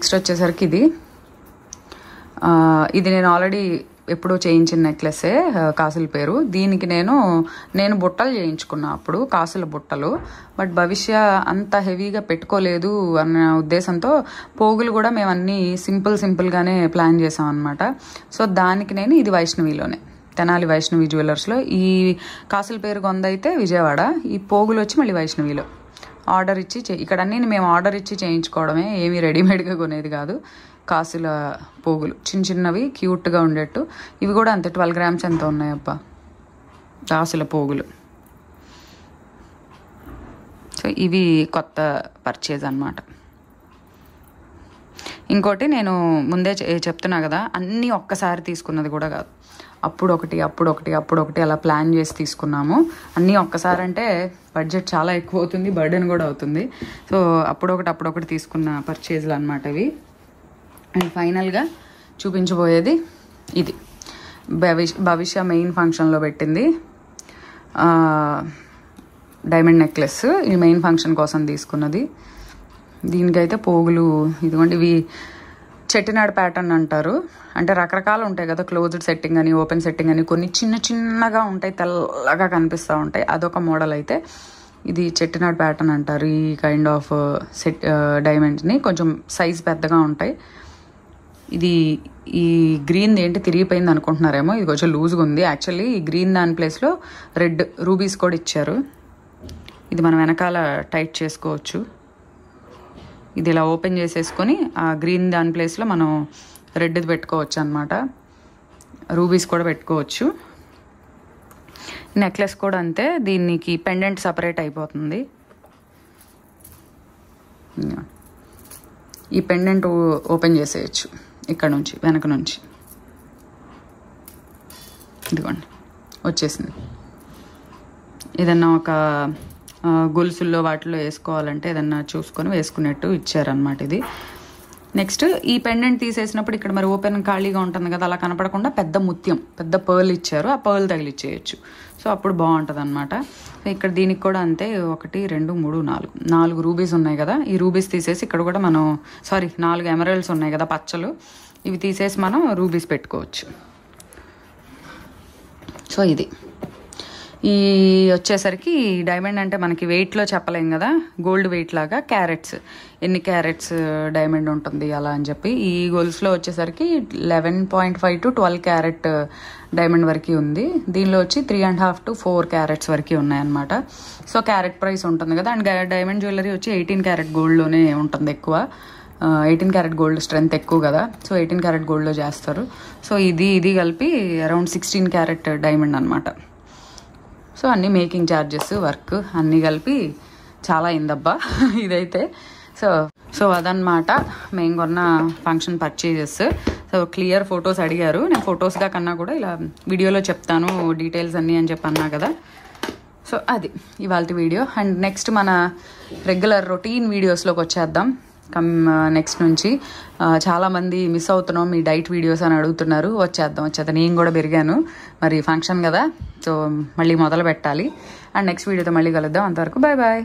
నెక్స్ట్ వచ్చేసరికి ఇది ఇది నేను ఆల్రెడీ ఎప్పుడో చేయించిన నెక్లెసే కాసుల పేరు దీనికి నేను నేను బుట్టలు చేయించుకున్నా అప్పుడు కాసుల బుట్టలు బట్ భవిష్య అంత హెవీగా పెట్టుకోలేదు అన్న ఉద్దేశంతో పోగులు కూడా మేము అన్నీ సింపుల్ సింపుల్గానే ప్లాన్ చేసామన్నమాట అనమాట సో దానికి నేను ఇది వైష్ణవిలోనే తెనాలి వైష్ణవి జ్యువెలర్స్లో ఈ కాసుల పేరు కొందైతే విజయవాడ ఈ పోగులు వచ్చి మళ్ళీ వైష్ణవిలో ఆర్డర్ ఇచ్చి ఇక్కడ అన్నీ మేము ఆర్డర్ ఇచ్చి చేయించుకోవడమే ఏమి రెడీమేడ్గా కొనేది కాదు కాసుల పోగులు చిన్న చిన్నవి క్యూట్గా ఉండేట్టు ఇవి కూడా అంత ట్వెల్వ్ గ్రామ్స్ ఎంత ఉన్నాయప్ప కాసుల పోగులు సో ఇవి కొత్త పర్చేజ్ అనమాట ఇంకోటి నేను ముందే చెప్తున్నా కదా అన్నీ ఒక్కసారి తీసుకున్నది కూడా కాదు అప్పుడు ఒకటి అప్పుడు ఒకటి అప్పుడు ఒకటి అలా ప్లాన్ చేసి తీసుకున్నాము అన్నీ ఒక్కసారి అంటే బడ్జెట్ చాలా ఎక్కువ అవుతుంది బర్డెన్ కూడా అవుతుంది సో అప్పుడొకటి అప్పుడొకటి తీసుకున్న పర్చేజ్లు అనమాట ఇవి అండ్ ఫైనల్గా చూపించబోయేది ఇది భవిష్ భవిష్య మెయిన్ ఫంక్షన్లో పెట్టింది డైమండ్ నెక్లెస్ ఈ మెయిన్ ఫంక్షన్ కోసం తీసుకున్నది దీనికైతే పోగులు ఇదిగోండి ఇవి చెట్టినాడు ప్యాటర్న్ అంటారు అంటే రకరకాలు ఉంటాయి కదా క్లోజ్డ్ సెట్టింగ్ అని ఓపెన్ సెట్టింగ్ అని కొన్ని చిన్న చిన్నగా ఉంటాయి తెల్లగా కనిపిస్తూ ఉంటాయి అదొక మోడల్ అయితే ఇది చెట్టినాడు ప్యాటర్న్ అంటారు ఈ కైండ్ ఆఫ్ సెట్ డైమండ్స్ని కొంచెం సైజ్ పెద్దగా ఉంటాయి ఇది ఈ గ్రీన్ ఏంటి తిరిగిపోయింది అనుకుంటున్నారేమో ఇది కొంచెం లూజ్గా ఉంది యాక్చువల్లీ ఈ గ్రీన్ దాని ప్లేస్లో రెడ్ రూబీస్ కూడా ఇచ్చారు ఇది మనం వెనకాల టైట్ చేసుకోవచ్చు ఇది ఇలా ఓపెన్ చేసేసుకొని ఆ గ్రీన్ దాని ప్లేస్లో మనం రెడ్ది పెట్టుకోవచ్చు అనమాట రూబీస్ కూడా పెట్టుకోవచ్చు నెక్లెస్ కూడా అంతే దీనికి పెండెంట్ సపరేట్ అయిపోతుంది ఈ పెండెంట్ ఓపెన్ చేసేయచ్చు ఇక్కడ నుంచి వెనక నుంచి ఇదిగోండి వచ్చేసింది ఏదన్నా ఒక గొలుసుల్లో వాటిలో వేసుకోవాలంటే ఏదన్నా చూసుకొని వేసుకునేట్టు ఇచ్చారనమాట ఇది నెక్స్ట్ ఈ పెండెంట్ తీసేసినప్పుడు ఇక్కడ మరి ఓపెన్ ఖాళీగా ఉంటుంది కదా అలా కనపడకుండా పెద్ద ముత్యం పెద్ద పర్ల్ ఇచ్చారు ఆ పర్ల్ తగిలిచ్చేయచ్చు సో అప్పుడు బాగుంటుంది అనమాట ఇక్కడ దీనికి కూడా అంతే ఒకటి రెండు మూడు నాలుగు నాలుగు రూబీస్ ఉన్నాయి కదా ఈ రూబీస్ తీసేసి ఇక్కడ కూడా మనం సారీ నాలుగు ఎమరల్స్ ఉన్నాయి కదా పచ్చలు ఇవి తీసేసి మనం రూబీస్ పెట్టుకోవచ్చు సో ఇది ఈ వచ్చేసరికి డైమండ్ అంటే మనకి వెయిట్లో చెప్పలేం కదా గోల్డ్ వెయిట్ లాగా క్యారెట్స్ ఎన్ని క్యారెట్స్ డైమండ్ ఉంటుంది అలా అని చెప్పి ఈ గోల్స్లో వచ్చేసరికి eleven point five to twelve carat diamond వరకు ఉంది దీనిలో వచ్చి three and half to four carats వరకు ఉన్నాయన్నమాట సో క్యారెట్ ప్రైస్ ఉంటుంది కదా అండ్ డైమండ్ జ్యువెలరీ వచ్చి ఎయిటీన్ క్యారెట్ గోల్డ్లోనే ఉంటుంది ఎక్కువ ఎయిటీన్ క్యారెట్ గోల్డ్ స్ట్రెంత్ ఎక్కువ కదా సో ఎయిటీన్ క్యారెట్ గోల్డ్లో చేస్తారు సో ఇది ఇది కలిపి అరౌండ్ సిక్స్టీన్ క్యారెట్ డైమండ్ అనమాట సో అన్నీ మేకింగ్ ఛార్జెస్ వర్క్ అన్నీ కలిపి చాలా అయిందబ్బా ఇదైతే సో సో అదనమాట మేము కొన్న function purchases so clear photos అడిగారు నేను ఫొటోస్గా కన్నా కూడా ఇలా వీడియోలో చెప్తాను డీటెయిల్స్ అన్నీ అని చెప్పన్నా కదా సో అది ఇవాళ వీడియో అండ్ నెక్స్ట్ మన రెగ్యులర్ రొటీన్ వీడియోస్లోకి వచ్చేద్దాం కమ్ నెక్స్ట్ uh, నుంచి uh, చాలామంది మిస్ అవుతున్నాం మీ డైట్ వీడియోస్ అని అడుగుతున్నారు వచ్చేద్దాం వచ్చేద్దాం నేను కూడా పెరిగాను మరి ఫంక్షన్ కదా సో మళ్ళీ మొదలు పెట్టాలి అండ్ నెక్స్ట్ వీడియోతో మళ్ళీ కలుద్దాం అంతవరకు బాయ్ బాయ్